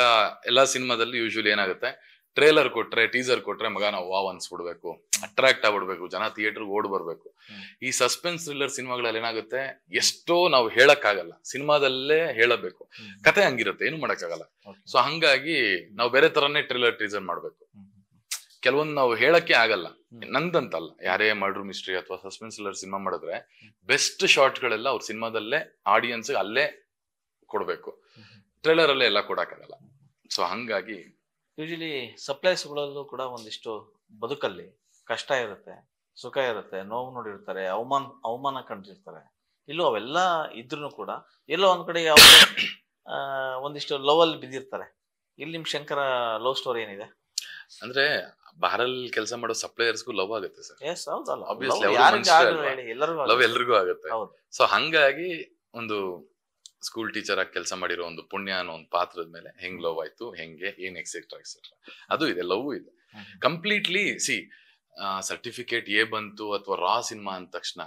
ಎಲ್ಲಾ ಸಿನಿಮಾದಲ್ಲಿ ಯೂಶಲಿ ಏನಾಗುತ್ತೆ ಟ್ರೇಲರ್ ಕೊಟ್ರೆ ಟೀಸರ್ ಕೊಟ್ರೆ ಮಗ ನಾವು ವಾವ್ ಅನ್ಸ್ಬಿಡ್ಬೇಕು ಅಟ್ರಾಕ್ಟ್ ಆಗ್ಬಿಡ್ಬೇಕು ಜನ ಥಿಯೇಟರ್ಗೆ ಓಡ್ ಬರ್ಬೇಕು ಈ ಸಸ್ಪೆನ್ಸ್ ಥ್ರಿಲ್ಲರ್ ಸಿನಿಮಾಗಳಲ್ಲಿ ಏನಾಗುತ್ತೆ ಎಷ್ಟೋ ನಾವು ಹೇಳಕ್ ಆಗಲ್ಲ ಸಿನಿಮಾದಲ್ಲೇ ಹೇಳಬೇಕು ಕತೆ ಹಂಗಿರುತ್ತೆ ಏನು ಮಾಡಕ್ಕಾಗಲ್ಲ ಸೊ ಹಂಗಾಗಿ ನಾವು ಬೇರೆ ತರನೇ ಟ್ರೇಲರ್ ಟೀಸರ್ ಮಾಡ್ಬೇಕು ಕೆಲವೊಂದು ನಾವು ಹೇಳಕ್ಕೆ ಆಗಲ್ಲ ನಂದಂತಲ್ಲ ಯಾರೇ ಮರ್ಡರ್ ಮಿಸ್ಟ್ರಿ ಅಥವಾ ಸಸ್ಪೆನ್ಸ್ ಎಲ್ಲ ಸಿನಿಮಾ ಮಾಡಿದ್ರೆ ಬೆಸ್ಟ್ ಶಾರ್ಟ್ ಗಳೆಲ್ಲ ಅವ್ರ ಸಿನಿಮಾದಲ್ಲೇ ಆಡಿಯನ್ಸ್ ಅಲ್ಲೇ ಕೊಡಬೇಕು ಟ್ರೇಲರ್ ಅಲ್ಲೇ ಎಲ್ಲ ಕೊಡಕ್ಕಾಗಲ್ಲ ಸೊ ಹಂಗಾಗಿ ಯೂಶಲಿ ಸಪ್ಲೈಸ್ಗಳಲ್ಲೂ ಕೂಡ ಒಂದಿಷ್ಟು ಬದುಕಲ್ಲಿ ಕಷ್ಟ ಇರುತ್ತೆ ಸುಖ ಇರುತ್ತೆ ನೋವು ನೋಡಿರ್ತಾರೆ ಅವಮಾನ ಅವಮಾನ ಕಂಡಿರ್ತಾರೆ ಇಲ್ಲೂ ಅವೆಲ್ಲ ಇದ್ರೂ ಕೂಡ ಎಲ್ಲೋ ಒಂದ್ ಕಡೆ ಯಾವ ಒಂದಿಷ್ಟು ಲವ್ ಅಲ್ಲಿ ಬಿದ್ದಿರ್ತಾರೆ ಇಲ್ಲಿ ನಿಮ್ ಶಂಕರ ಲವ್ ಸ್ಟೋರಿ ಏನಿದೆ ಅಂದ್ರೆ ಬಾರಲ್ ಕೆಲಸ ಮಾಡೋ ಸಪ್ಲೈಯರ್ಸ್ಗೂ ಲವ್ ಆಗುತ್ತೆ ಸರ್ ಲವ್ ಎಲ್ರಿಗೂ ಆಗುತ್ತೆ ಸೊ ಹಂಗಾಗಿ ಒಂದು ಸ್ಕೂಲ್ ಟೀಚರ್ ಆಗಿ ಕೆಲಸ ಮಾಡಿರೋ ಒಂದು ಪುಣ್ಯ ಅನ್ನೋ ಒಂದು ಪಾತ್ರದ ಮೇಲೆ ಹೆಂಗ್ ಲವ್ ಆಯ್ತು ಹೆಂಗೆ ಏನ್ ಎಕ್ಸೆಟ್ರಾ ಎಕ್ಸೆಟ್ರಾ ಅದು ಇದೆ ಲವ್ ಇದೆ ಕಂಪ್ಲೀಟ್ಲಿ ಸಿ ಸರ್ಟಿಫಿಕೇಟ್ ಎ ಬಂತು ಅಥವಾ ರಾ ಸಿನಿಮಾ ಅಂದ ತಕ್ಷಣ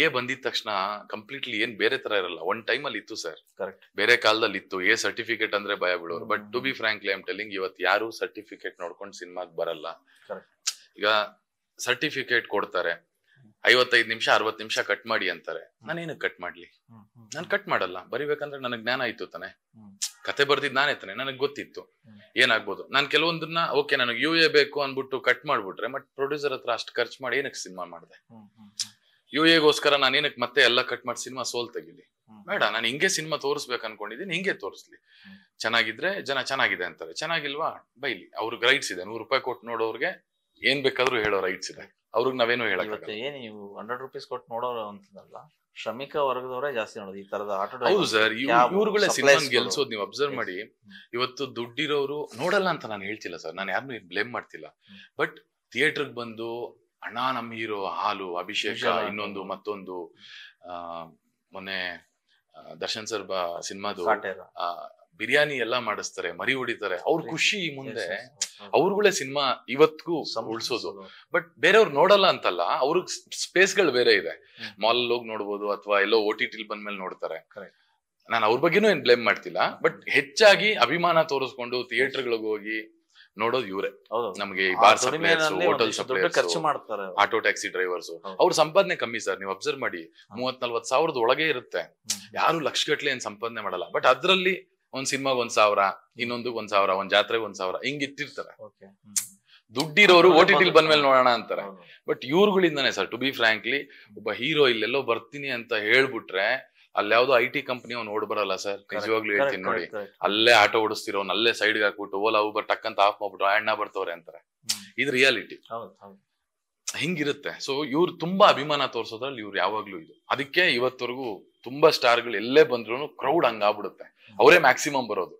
ಎ ಬಂದಿದ ತಕ್ಷಣ ಕಂಪ್ಲೀಟ್ಲಿ ಏನ್ ಬೇರೆ ತರ ಇರಲ್ಲ ಒನ್ ಟೈಮ್ ಅಲ್ಲಿ ಇತ್ತು ಸರ್ ಕರೆಕ್ಟ್ ಬೇರೆ ಕಾಲದಲ್ಲಿ ಇತ್ತು ಎ ಸರ್ಟಿಫಿಕೇಟ್ ಅಂದ್ರೆ ಭಯ ಬಿಡೋರು but to be frankly I'm telling ಇವತ್ತು ಯಾರು ಸರ್ಟಿಫಿಕೇಟ್ ನೋಡ್ಕೊಂಡು ಸಿನಿಮಾಗ್ ಬರಲ್ಲ ಈಗ ಸರ್ಟಿಫಿಕೇಟ್ ಕೊಡ್ತಾರೆ ಐವತ್ತೈದು ನಿಮಿಷ ಅರವತ್ ನಿಮಿಷ ಕಟ್ ಮಾಡಿ ಅಂತಾರೆ ನಾನೇನು ಕಟ್ ಮಾಡ್ಲಿ ನಾನು ಕಟ್ ಮಾಡಲ್ಲ ಬರಿಬೇಕಂದ್ರೆ ನನಗ್ ಜ್ಞಾನ ಆಯ್ತು ತಾನೆ ಕತೆ ಬರ್ದಿದ್ ನಾನೇ ತಾನೆ ನನಗೆ ಗೊತ್ತಿತ್ತು ಏನಾಗ್ಬೋದು ನಾನು ಕೆಲವೊಂದನ್ನ ಓಕೆ ನನಗೆ ಯು ಎ ಬೇಕು ಅನ್ಬಿಟ್ಟು ಕಟ್ ಮಾಡ್ಬಿಟ್ರೆ ಬಟ್ ಪ್ರೊಡ್ಯೂಸರ್ ಹತ್ರ ಅಷ್ಟು ಖರ್ಚು ಮಾಡಿ ಏನಕ್ಕೆ ಸಿನಿಮಾ ಮಾಡಿದೆ ಯು ಎಗೋಸ್ಕರ ನಾನು ಏನಕ್ಕೆ ಮತ್ತೆ ಎಲ್ಲ ಕಟ್ ಮಾಡಿ ಸಿನಿಮಾ ಸೋಲ್ ತೆಗಿಲಿ ಬೇಡ ನಾನು ಹಿಂಗೆ ಸಿನಿಮಾ ತೋರಿಸ್ಬೇಕು ಅನ್ಕೊಂಡಿದ್ದೀನಿ ಹಿಂಗೆ ತೋರಿಸ್ಲಿ ಚೆನ್ನಾಗಿದ್ರೆ ಜನ ಚೆನ್ನಾಗಿದೆ ಅಂತಾರೆ ಚೆನ್ನಾಗಿಲ್ವಾ ಬೈಲಿ ಅವ್ರಿಗೆ ರೈಟ್ಸ್ ಇದೆ ನೂರು ರೂಪಾಯಿ ಕೊಟ್ಟು ನೋಡೋರಿಗೆ ಏನ್ ಬೇಕಾದ್ರೂ ಹೇಳೋ ರೈಟ್ಸ್ ಇದೆ ಅವ್ರಿಗೆ ನಾವೇನು ಹೇಳಕ್ಕೆ ಏನು ಹಂಡ್ರೆಡ್ ರುಪೀಸ್ ಕೊಟ್ಟು ನೋಡೋರು ಶ್ರಮಿಕ ವರ್ಗದವರೇ ಜಾಸ್ತಿ ನೋಡೋದು ಈ ತರದ ಆಟೋ ಹೌದು ಸರ್ ಸಿನಿಮಾ ಗೆಲ್ಸೋದು ನೀವು ಅಬ್ಸರ್ವ್ ಮಾಡಿ ಇವತ್ತು ದುಡ್ಡಿರೋರು ನೋಡಲ್ಲ ಅಂತ ನಾನು ಹೇಳ್ತಿಲ್ಲ ಸರ್ ನಾನು ಯಾರು ಬ್ಲೇಮ್ ಮಾಡ್ತಿಲ್ಲ ಬಟ್ ಥಿಯೇಟರ್ಗೆ ಬಂದು ಅಣ್ಣ ನಮ್ಮ ಹೀರೋ ಹಾಲು ಅಭಿಷೇಕ ಇನ್ನೊಂದು ಮತ್ತೊಂದು ಮೊನ್ನೆ ದರ್ಶನ್ ಸರ್ ಬಾ ಸಿನಿಮಾದು ಬಿರಿಯಾನಿ ಎಲ್ಲಾ ಮಾಡಿಸ್ತಾರೆ ಮರಿ ಹೊಡಿತಾರೆ ಅವ್ರ ಖುಷಿ ಮುಂದೆ ಅವ್ರುಗಳೇ ಸಿನಿಮಾ ಇವತ್ತಿಗೂ ಉಳಿಸೋದು ಬಟ್ ಬೇರೆಯವ್ರು ನೋಡಲ್ಲ ಅಂತಲ್ಲ ಅವ್ರಿಗೆ ಸ್ಪೇಸ್ ಗಳು ಬೇರೆ ಇದೆ ಮಾಲ್ ಹೋಗಿ ನೋಡ್ಬೋದು ಅಥವಾ ಎಲ್ಲೋ ಓ ಟಿ ಟಿಲ್ ಬಂದ್ಮೇಲೆ ನೋಡ್ತಾರೆ ನಾನು ಅವ್ರ ಬಗ್ಗೆನೂ ಏನ್ ಬ್ಲೇಮ್ ಮಾಡ್ತಿಲ್ಲ ಬಟ್ ಹೆಚ್ಚಾಗಿ ಅಭಿಮಾನ ತೋರಿಸ್ಕೊಂಡು ಥಿಯೇಟರ್ಗಳಿಗೆ ಹೋಗಿ ನೋಡೋದು ಇವ್ರೆ ನಮಗೆ ಹೋಟೆಲ್ ಖರ್ಚು ಮಾಡ್ತಾರೆ ಆಟೋ ಟ್ಯಾಕ್ಸಿ ಡ್ರೈವರ್ಸ್ ಅವ್ರ ಸಂಪಾದನೆ ಕಮ್ಮಿ ಸರ್ ನೀವು ಅಬ್ಸರ್ವ್ ಮಾಡಿ ಮೂವತ್ ನಲ್ವತ್ ಸಾವಿರದ ಒಳಗೆ ಇರುತ್ತೆ ಯಾರು ಲಕ್ಷಗಟ್ಟಲೆ ಏನ್ ಸಂಪಾದನೆ ಮಾಡಲ್ಲ ಬಟ್ ಅದ್ರಲ್ಲಿ ಒಂದ್ ಸಿನಿಮಾಗ ಒಂದ್ ಸಾವಿರ ಇನ್ನೊಂದು ಒಂದ್ ಸಾವಿರ ಒಂದ್ ಜಾತ್ರೆಗೆ ಒಂದ್ ಸಾವಿರ ಹಿಂಗ್ ಇಟ್ಟಿರ್ತಾರೆ ದುಡ್ಡಿರೋರು ಓ ಟಿ ಟಿಲ್ ಬಂದ್ಮೇಲೆ ನೋಡೋಣ ಅಂತಾರೆ ಬಟ್ ಇವ್ರುಗಳಿಂದಾನೆ ಸರ್ ಟು ಬಿ ಫ್ರಾಂಕ್ಲಿ ಒಬ್ಬ ಹೀರೋ ಇಲ್ಲೆಲ್ಲೋ ಬರ್ತೀನಿ ಅಂತ ಹೇಳ್ಬಿಟ್ರೆ ಅಲ್ಲಿ ಯಾವ್ದೋ ಐ ಟಿ ಕಂಪ್ನಿ ಅವ್ನು ನೋಡ್ ಬರಲ್ಲ ಸರ್ ನಿಜವಾಗ್ಲೂ ಹೇಳ್ತೀನಿ ನೋಡಿ ಅಲ್ಲೇ ಆಟೋ ಓಡಿಸ್ತಿರೋನ್ ಅಲ್ಲೇ ಸೈಡ್ಗೆ ಹಾಕ್ಬಿಟ್ಟು ಓಲಾ ಊಬರ್ ಟಕ್ ಅಂತ ಆಫ್ ಮಾಡ್ಬಿಟ್ಟು ಅಣ್ಣ ಬರ್ತವ್ರೆ ಅಂತಾರೆ ಇದು ರಿಯಾಲಿಟಿ ಹಿಂಗಿರುತ್ತೆ ಸೊ ಇವ್ರು ತುಂಬಾ ಅಭಿಮಾನ ತೋರ್ಸೋದ್ರಲ್ಲಿ ಇವ್ರು ಯಾವಾಗ್ಲೂ ಇದು ಅದಕ್ಕೆ ಇವತ್ತವರೆಗೂ ತುಂಬಾ ಸ್ಟಾರ್ಗಳು ಎಲ್ಲೇ ಬಂದ್ರು ಕ್ರೌಡ್ ಹಂಗಾಗ್ಬಿಡುತ್ತೆ ಅವರೇ ಮ್ಯಾಕ್ಸಿಮಮ್ ಬರೋದು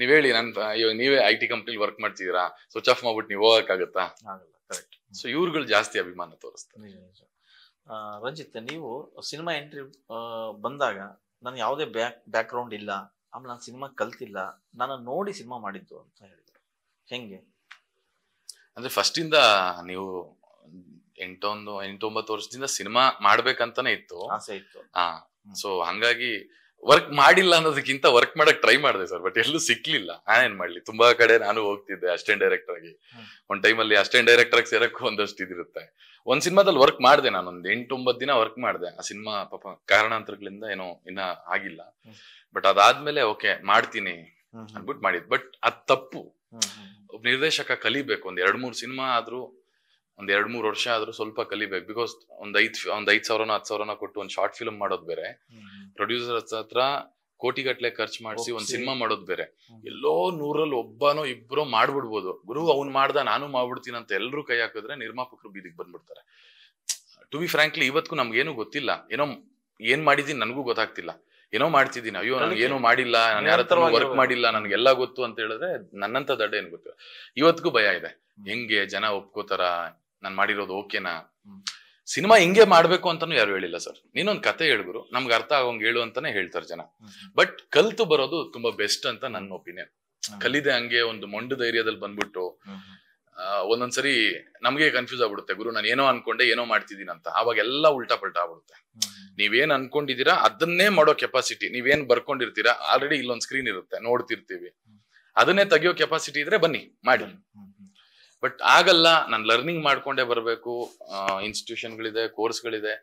ನೀವ್ ಹೇಳಿ ನನ್ ಇವಾಗ ನೀವೇ ಐ ಟಿ ಕಂಪ್ನಿ ವರ್ಕ್ ಮಾಡ್ತಿದ್ದೀರಾ ಸ್ವಿಚ್ ಆಫ್ ಮಾಡ್ಬಿಟ್ಟು ನೀವು ಹೋಗಕ್ಕಾಗತ್ತಾ ಕರೆಕ್ಟ್ ಸೊ ಇವ್ರುಗಳು ಜಾಸ್ತಿ ಅಭಿಮಾನ ತೋರಿಸ್ತಾರೆ ರಂಜಿತ್ ನೀವು ಸಿನಿಮಾ ಎಂಟ್ರಿ ಬಂದಾಗ ನಾನು ಯಾವುದೇ ಬ್ಯಾಕ್ ಬ್ಯಾಕ್ ಗ್ರೌಂಡ್ ಇಲ್ಲ ಆಮೇಲೆ ನಾನು ಸಿನಿಮಾ ಕಲ್ತಿಲ್ಲ ನಾನು ನೋಡಿ ಸಿನಿಮಾ ಮಾಡಿದ್ದು ಅಂತ ಹೇಳಿದ್ರು ಹೆಂಗೆ ಅಂದ್ರೆ ಫಸ್ಟ್ ಇಂದ ನೀವು ಎಂಟೊಂದು ಎಂಟೊಂಬತ್ತು ವರ್ಷದಿಂದ ಸಿನಿಮಾ ಮಾಡ್ಬೇಕಂತಾನೆ ಇತ್ತು ಆಸೆ ಇತ್ತು ಹಾ ಸೊ ಹಂಗಾಗಿ ವರ್ಕ್ ಮಾಡಿಲ್ಲ ಅನ್ನೋದಕ್ಕಿಂತ ವರ್ಕ್ ಮಾಡಕ್ ಟ್ರೈ ಮಾಡಿದೆ ಸರ್ ಬಟ್ ಎಲ್ಲೂ ಸಿಕ್ಲಿಲ್ಲ ನಾನೇನ್ ಮಾಡ್ಲಿ ತುಂಬಾ ಕಡೆ ನಾನು ಹೋಗ್ತಿದ್ದೆ ಅಸ್ಟೆಂಟ್ ಡೈರೆಕ್ಟರ್ ಆಗಿ ಒಂದ್ ಅಲ್ಲಿ ಅಸ್ಟೆಂಟ್ ಡೈರೆಕ್ಟರ್ ಆಗಿ ಒಂದಷ್ಟು ಇದಿರುತ್ತೆ ಒಂದ್ ಸಿನಿಮಾದಲ್ಲಿ ವರ್ಕ್ ಮಾಡಿದೆ ನಾನು ಒಂದ್ ಒಂಬತ್ತು ದಿನ ವರ್ಕ್ ಮಾಡಿದೆ ಆ ಸಿನಿಮಾ ಪಾಪ ಕಾರಣಾಂತರಗಳಿಂದ ಏನೋ ಇನ್ನ ಆಗಿಲ್ಲ ಬಟ್ ಅದಾದ್ಮೇಲೆ ಓಕೆ ಮಾಡ್ತೀನಿ ಅನ್ಬಿಟ್ಟು ಮಾಡಿದ್ ಬಟ್ ಅದ್ ತಪ್ಪು ಒಬ್ಬ ನಿರ್ದೇಶಕ ಕಲಿಬೇಕು ಒಂದ್ ಎರಡ್ ಮೂರ್ ಸಿನಿಮಾ ಆದ್ರೂ ಒಂದ್ ಎರಡ್ ಮೂರ್ ವರ್ಷ ಆದ್ರೂ ಸ್ವಲ್ಪ ಕಲಿಬೇಕು ಬಿಕಾಸ್ ಒಂದ್ ಐದ್ ಒಂದ್ ಐದ್ ಸಾವಿರನ ಹತ್ ಸಾವಿರನ ಕೊಟ್ಟು ಒಂದ್ ಶಾರ್ಟ್ ಫಿಲ್ಮ್ ಮಾಡೋದ್ ಬೇರೆ ಪ್ರೊಡ್ಯೂಸರ್ ಹತ್ರ ಗಟ್ಲೆ ಖರ್ಚು ಮಾಡಿಸಿ ಒಂದ್ ಸಿನಿಮಾ ಮಾಡೋದ್ ಬೇರೆ ಎಲ್ಲೋ ನೂರಲ್ಲಿ ಒಬ್ಬನೋ ಇಬ್ರು ಮಾಡ್ಬಿಡ್ಬೋದು ಗುರು ಅವ್ನ್ ಮಾಡ್ದ ನಾನು ಮಾಡ್ಬಿಡ್ತೀನಿ ಅಂತ ಎಲ್ರು ಕೈ ಹಾಕಿದ್ರೆ ನಿರ್ಮಾಪಕರು ಬೀದಿಗೆ ಬಂದ್ಬಿಡ್ತಾರೆ ಟು ಬಿ ಫ್ರಾಂಕ್ಲಿ ಇವತ್ತು ನಮ್ಗೇನು ಗೊತ್ತಿಲ್ಲ ಏನೋ ಏನ್ ಮಾಡಿದೀನಿ ನನ್ಗೂ ಗೊತ್ತಾಗ್ತಿಲ್ಲ ಏನೋ ಮಾಡ್ತಿದ್ದೀನಿ ಅಯ್ಯೋ ನನ್ಗೆ ಏನೋ ಮಾಡಿಲ್ಲ ನಾನು ಯಾರ ಹತ್ರ ವರ್ಕ್ ಮಾಡಿಲ್ಲ ನನ್ಗೆಲ್ಲ ಗೊತ್ತು ಅಂತ ಹೇಳಿದ್ರೆ ನನ್ನಂತ ದಡ್ಡ ಏನ್ ಗೊತ್ತಿಲ್ಲ ಇವತ್ತಿಗೂ ಭಯ ಇದೆ ಹೆಂಗೆ ಜನ ಒಪ್ಕೋತಾರ ನಾನು ಮಾಡಿರೋದು ಓಕೆನಾ ಸಿನಿಮಾ ಹಿಂಗೆ ಮಾಡ್ಬೇಕು ಅಂತಾನು ಯಾರು ಹೇಳಿಲ್ಲ ಸರ್ ನೀನೊಂದ್ ಕತೆ ಹೇಳ್ಗುರು ನಮ್ಗೆ ಅರ್ಥ ಆಗೋಂಗ್ ಹೇಳು ಅಂತಾನೆ ಹೇಳ್ತಾರೆ ಜನ ಬಟ್ ಕಲ್ತು ಬರೋದು ತುಂಬಾ ಬೆಸ್ಟ್ ಅಂತ ನನ್ನ ಒಪಿನಿಯನ್ ಕಲಿದೆ ಹಂಗೆ ಒಂದು ಮೊಂಡ ಧೈರ್ಯದಲ್ಲಿ ಬಂದ್ಬಿಟ್ಟು ಒಂದೊಂದ್ಸರಿ ನಮ್ಗೆ ಕನ್ಫ್ಯೂಸ್ ಆಗ್ಬಿಡುತ್ತೆ ಗುರು ನಾನು ಏನೋ ಅನ್ಕೊಂಡೆ ಏನೋ ಮಾಡ್ತಿದ್ದೀನಿ ಅಂತ ಅವಾಗ ಉಲ್ಟಾ ಪಲ್ಟಾ ಆಗ್ಬಿಡುತ್ತೆ ನೀವೇನ್ ಅನ್ಕೊಂಡಿದ್ದೀರಾ ಅದನ್ನೇ ಮಾಡೋ ಕೆಪಾಸಿಟಿ ನೀವೇನ್ ಬರ್ಕೊಂಡಿರ್ತೀರಾ ಆಲ್ರೆಡಿ ಇಲ್ಲೊಂದ್ ಸ್ಕ್ರೀನ್ ಇರುತ್ತೆ ನೋಡ್ತಿರ್ತೀವಿ ಅದನ್ನೇ ತೆಗಿಯೋ ಕೆಪಾಸಿಟಿ ಇದ್ರೆ ಬನ್ನಿ ಮಾಡಿ ಬಟ್ ಆಗಲ್ಲ ನಾನು ಲರ್ನಿಂಗ್ ಮಾಡ್ಕೊಂಡೇ ಬರಬೇಕು ಇನ್ಸ್ಟಿಟ್ಯೂಷನ್ಗಳಿದೆ ಗಳಿದೆ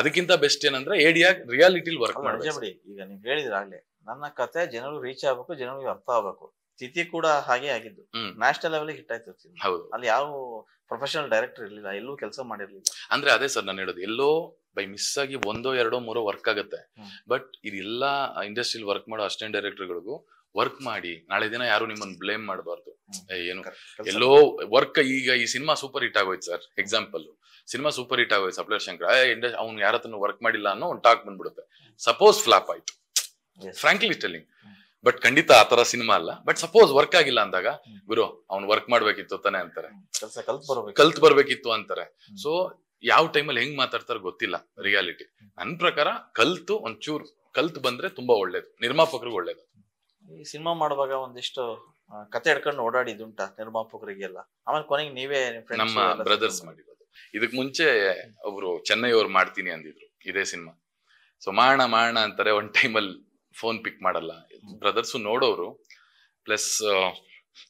ಅದಕ್ಕಿಂತ ಬೆಸ್ಟ್ ಏನಂದ್ರೆ ಏಡಿಯಾಗಿ ರಿಯಾಲಿಟಿ ವರ್ಕ್ ಮಾಡಿ ಈಗ ನೀವು ಹೇಳಿದ್ರಾಗ್ಲೇ ನನ್ನ ಕತೆ ಜನರು ರೀಚ್ ಆಗ್ಬೇಕು ಜನರಿಗೆ ಅರ್ಥ ಆಗ್ಬೇಕು ತಿಥಿ ಕೂಡ ಹಾಗೆ ಆಗಿದ್ದು ನ್ಯಾಷನಲ್ ಲೆವೆಲ್ ಹಿಟ್ ಆಯ್ತು ಅಲ್ಲಿ ಯಾವ ಪ್ರೊಫೆಷನಲ್ ಡೈರೆಕ್ಟರ್ ಇರ್ಲಿಲ್ಲ ಎಲ್ಲೂ ಕೆಲಸ ಮಾಡಿರ್ಲಿಲ್ಲ ಅಂದ್ರೆ ಅದೇ ಸರ್ ನಾನು ಹೇಳೋದು ಎಲ್ಲೋ ಬೈ ಮಿಸ್ ಆಗಿ ಒಂದೋ ಎರಡೋ ಮೂರೋ ವರ್ಕ್ ಆಗುತ್ತೆ ಬಟ್ ಇದೆಲ್ಲ ಇಂಡಸ್ಟ್ರಿಯಲ್ಲಿ ವರ್ಕ್ ಮಾಡೋ ಅಸಿಸ್ಟೆಂಟ್ ಡೈರೆಕ್ಟರ್ಗಳಿಗೂ ವರ್ಕ್ ಮಾಡಿ ನಾಳೆ ದಿನ ಯಾರು ನಿಮ್ಮನ್ನು ಬ್ಲೇಮ್ ಮಾಡಬಾರ್ದು ಏನು ಎಲ್ಲೋ ವರ್ಕ್ ಈಗ ಈ ಸಿನಿಮಾ ಸೂಪರ್ ಹಿಟ್ ಆಗೋಯ್ತು sir example cinema super hit ಆಗೋಯ್ತು ಸಪ್ಲರ್ ಶಂಕರ್ ಅವ್ನು ಯಾರ ವರ್ಕ್ ಮಾಡಿಲ್ಲ ಅನ್ನೋ ಒಂದು ಟಾಕ್ ಬಂದ್ಬಿಡುತ್ತೆ ಸಪೋಸ್ ಫ್ಲಾಪ್ ಆಯ್ತು ಫ್ರಾಂಕ್ಲಿ ಟೆಲ್ಲಿಂಗ್ ಬಟ್ ಖಂಡಿತ ಆ ತರ ಸಿನಿಮಾ ಅಲ್ಲ ಬಟ್ ಸಪೋಸ್ ವರ್ಕ್ ಆಗಿಲ್ಲ ಅಂದಾಗ ಗುರು ಅವ್ನು ವರ್ಕ್ ಮಾಡ್ಬೇಕಿತ್ತು ತಾನೆ ಅಂತಾರೆ ಕಲ್ತ್ ಬರ್ಬೇಕಿತ್ತು ಅಂತಾರೆ ಸೊ ಯಾವ ಟೈಮಲ್ಲಿ ಹೆಂಗ್ ಮಾತಾಡ್ತಾರೆ ಗೊತ್ತಿಲ್ಲ ರಿಯಾಲಿಟಿ ನನ್ ಪ್ರಕಾರ ಕಲ್ತು ಒಂಚೂರು ಕಲ್ತ್ ಬಂದ್ರೆ ತುಂಬಾ ಒಳ್ಳೇದು ನಿರ್ಮಾಪಕರಿಗೂ ಒಳ್ಳೇದು ಈ ಸಿನಿಮಾ ಮಾಡುವಾಗ ಒಂದಿಷ್ಟು ಕತೆ ಹಿಡ್ಕೊಂಡು ಓಡಾಡಿದ್ದುಂಟ ನಿರ್ಮಾಪಕರಿಗೆಲ್ಲ ಆಮೇಲೆ ಕೊನೆಗೆ ನೀವೇ ನಮ್ಮ ಬ್ರದರ್ಸ್ ಮಾಡಿರೋದು ಇದಕ್ ಮುಂಚೆ ಒಬ್ರು ಚೆನ್ನೈ ಅವ್ರು ಮಾಡ್ತೀನಿ ಅಂದಿದ್ರು ಇದೇ ಸಿನಿಮಾ ಸೊ ಮಾಡೋಣ ಮಾಡೋಣ ಅಂತಾರೆ ಒಂದ್ ಟೈಮಲ್ಲಿ ಫೋನ್ ಪಿಕ್ ಮಾಡಲ್ಲ ಬ್ರದರ್ಸು ನೋಡೋರು ಪ್ಲಸ್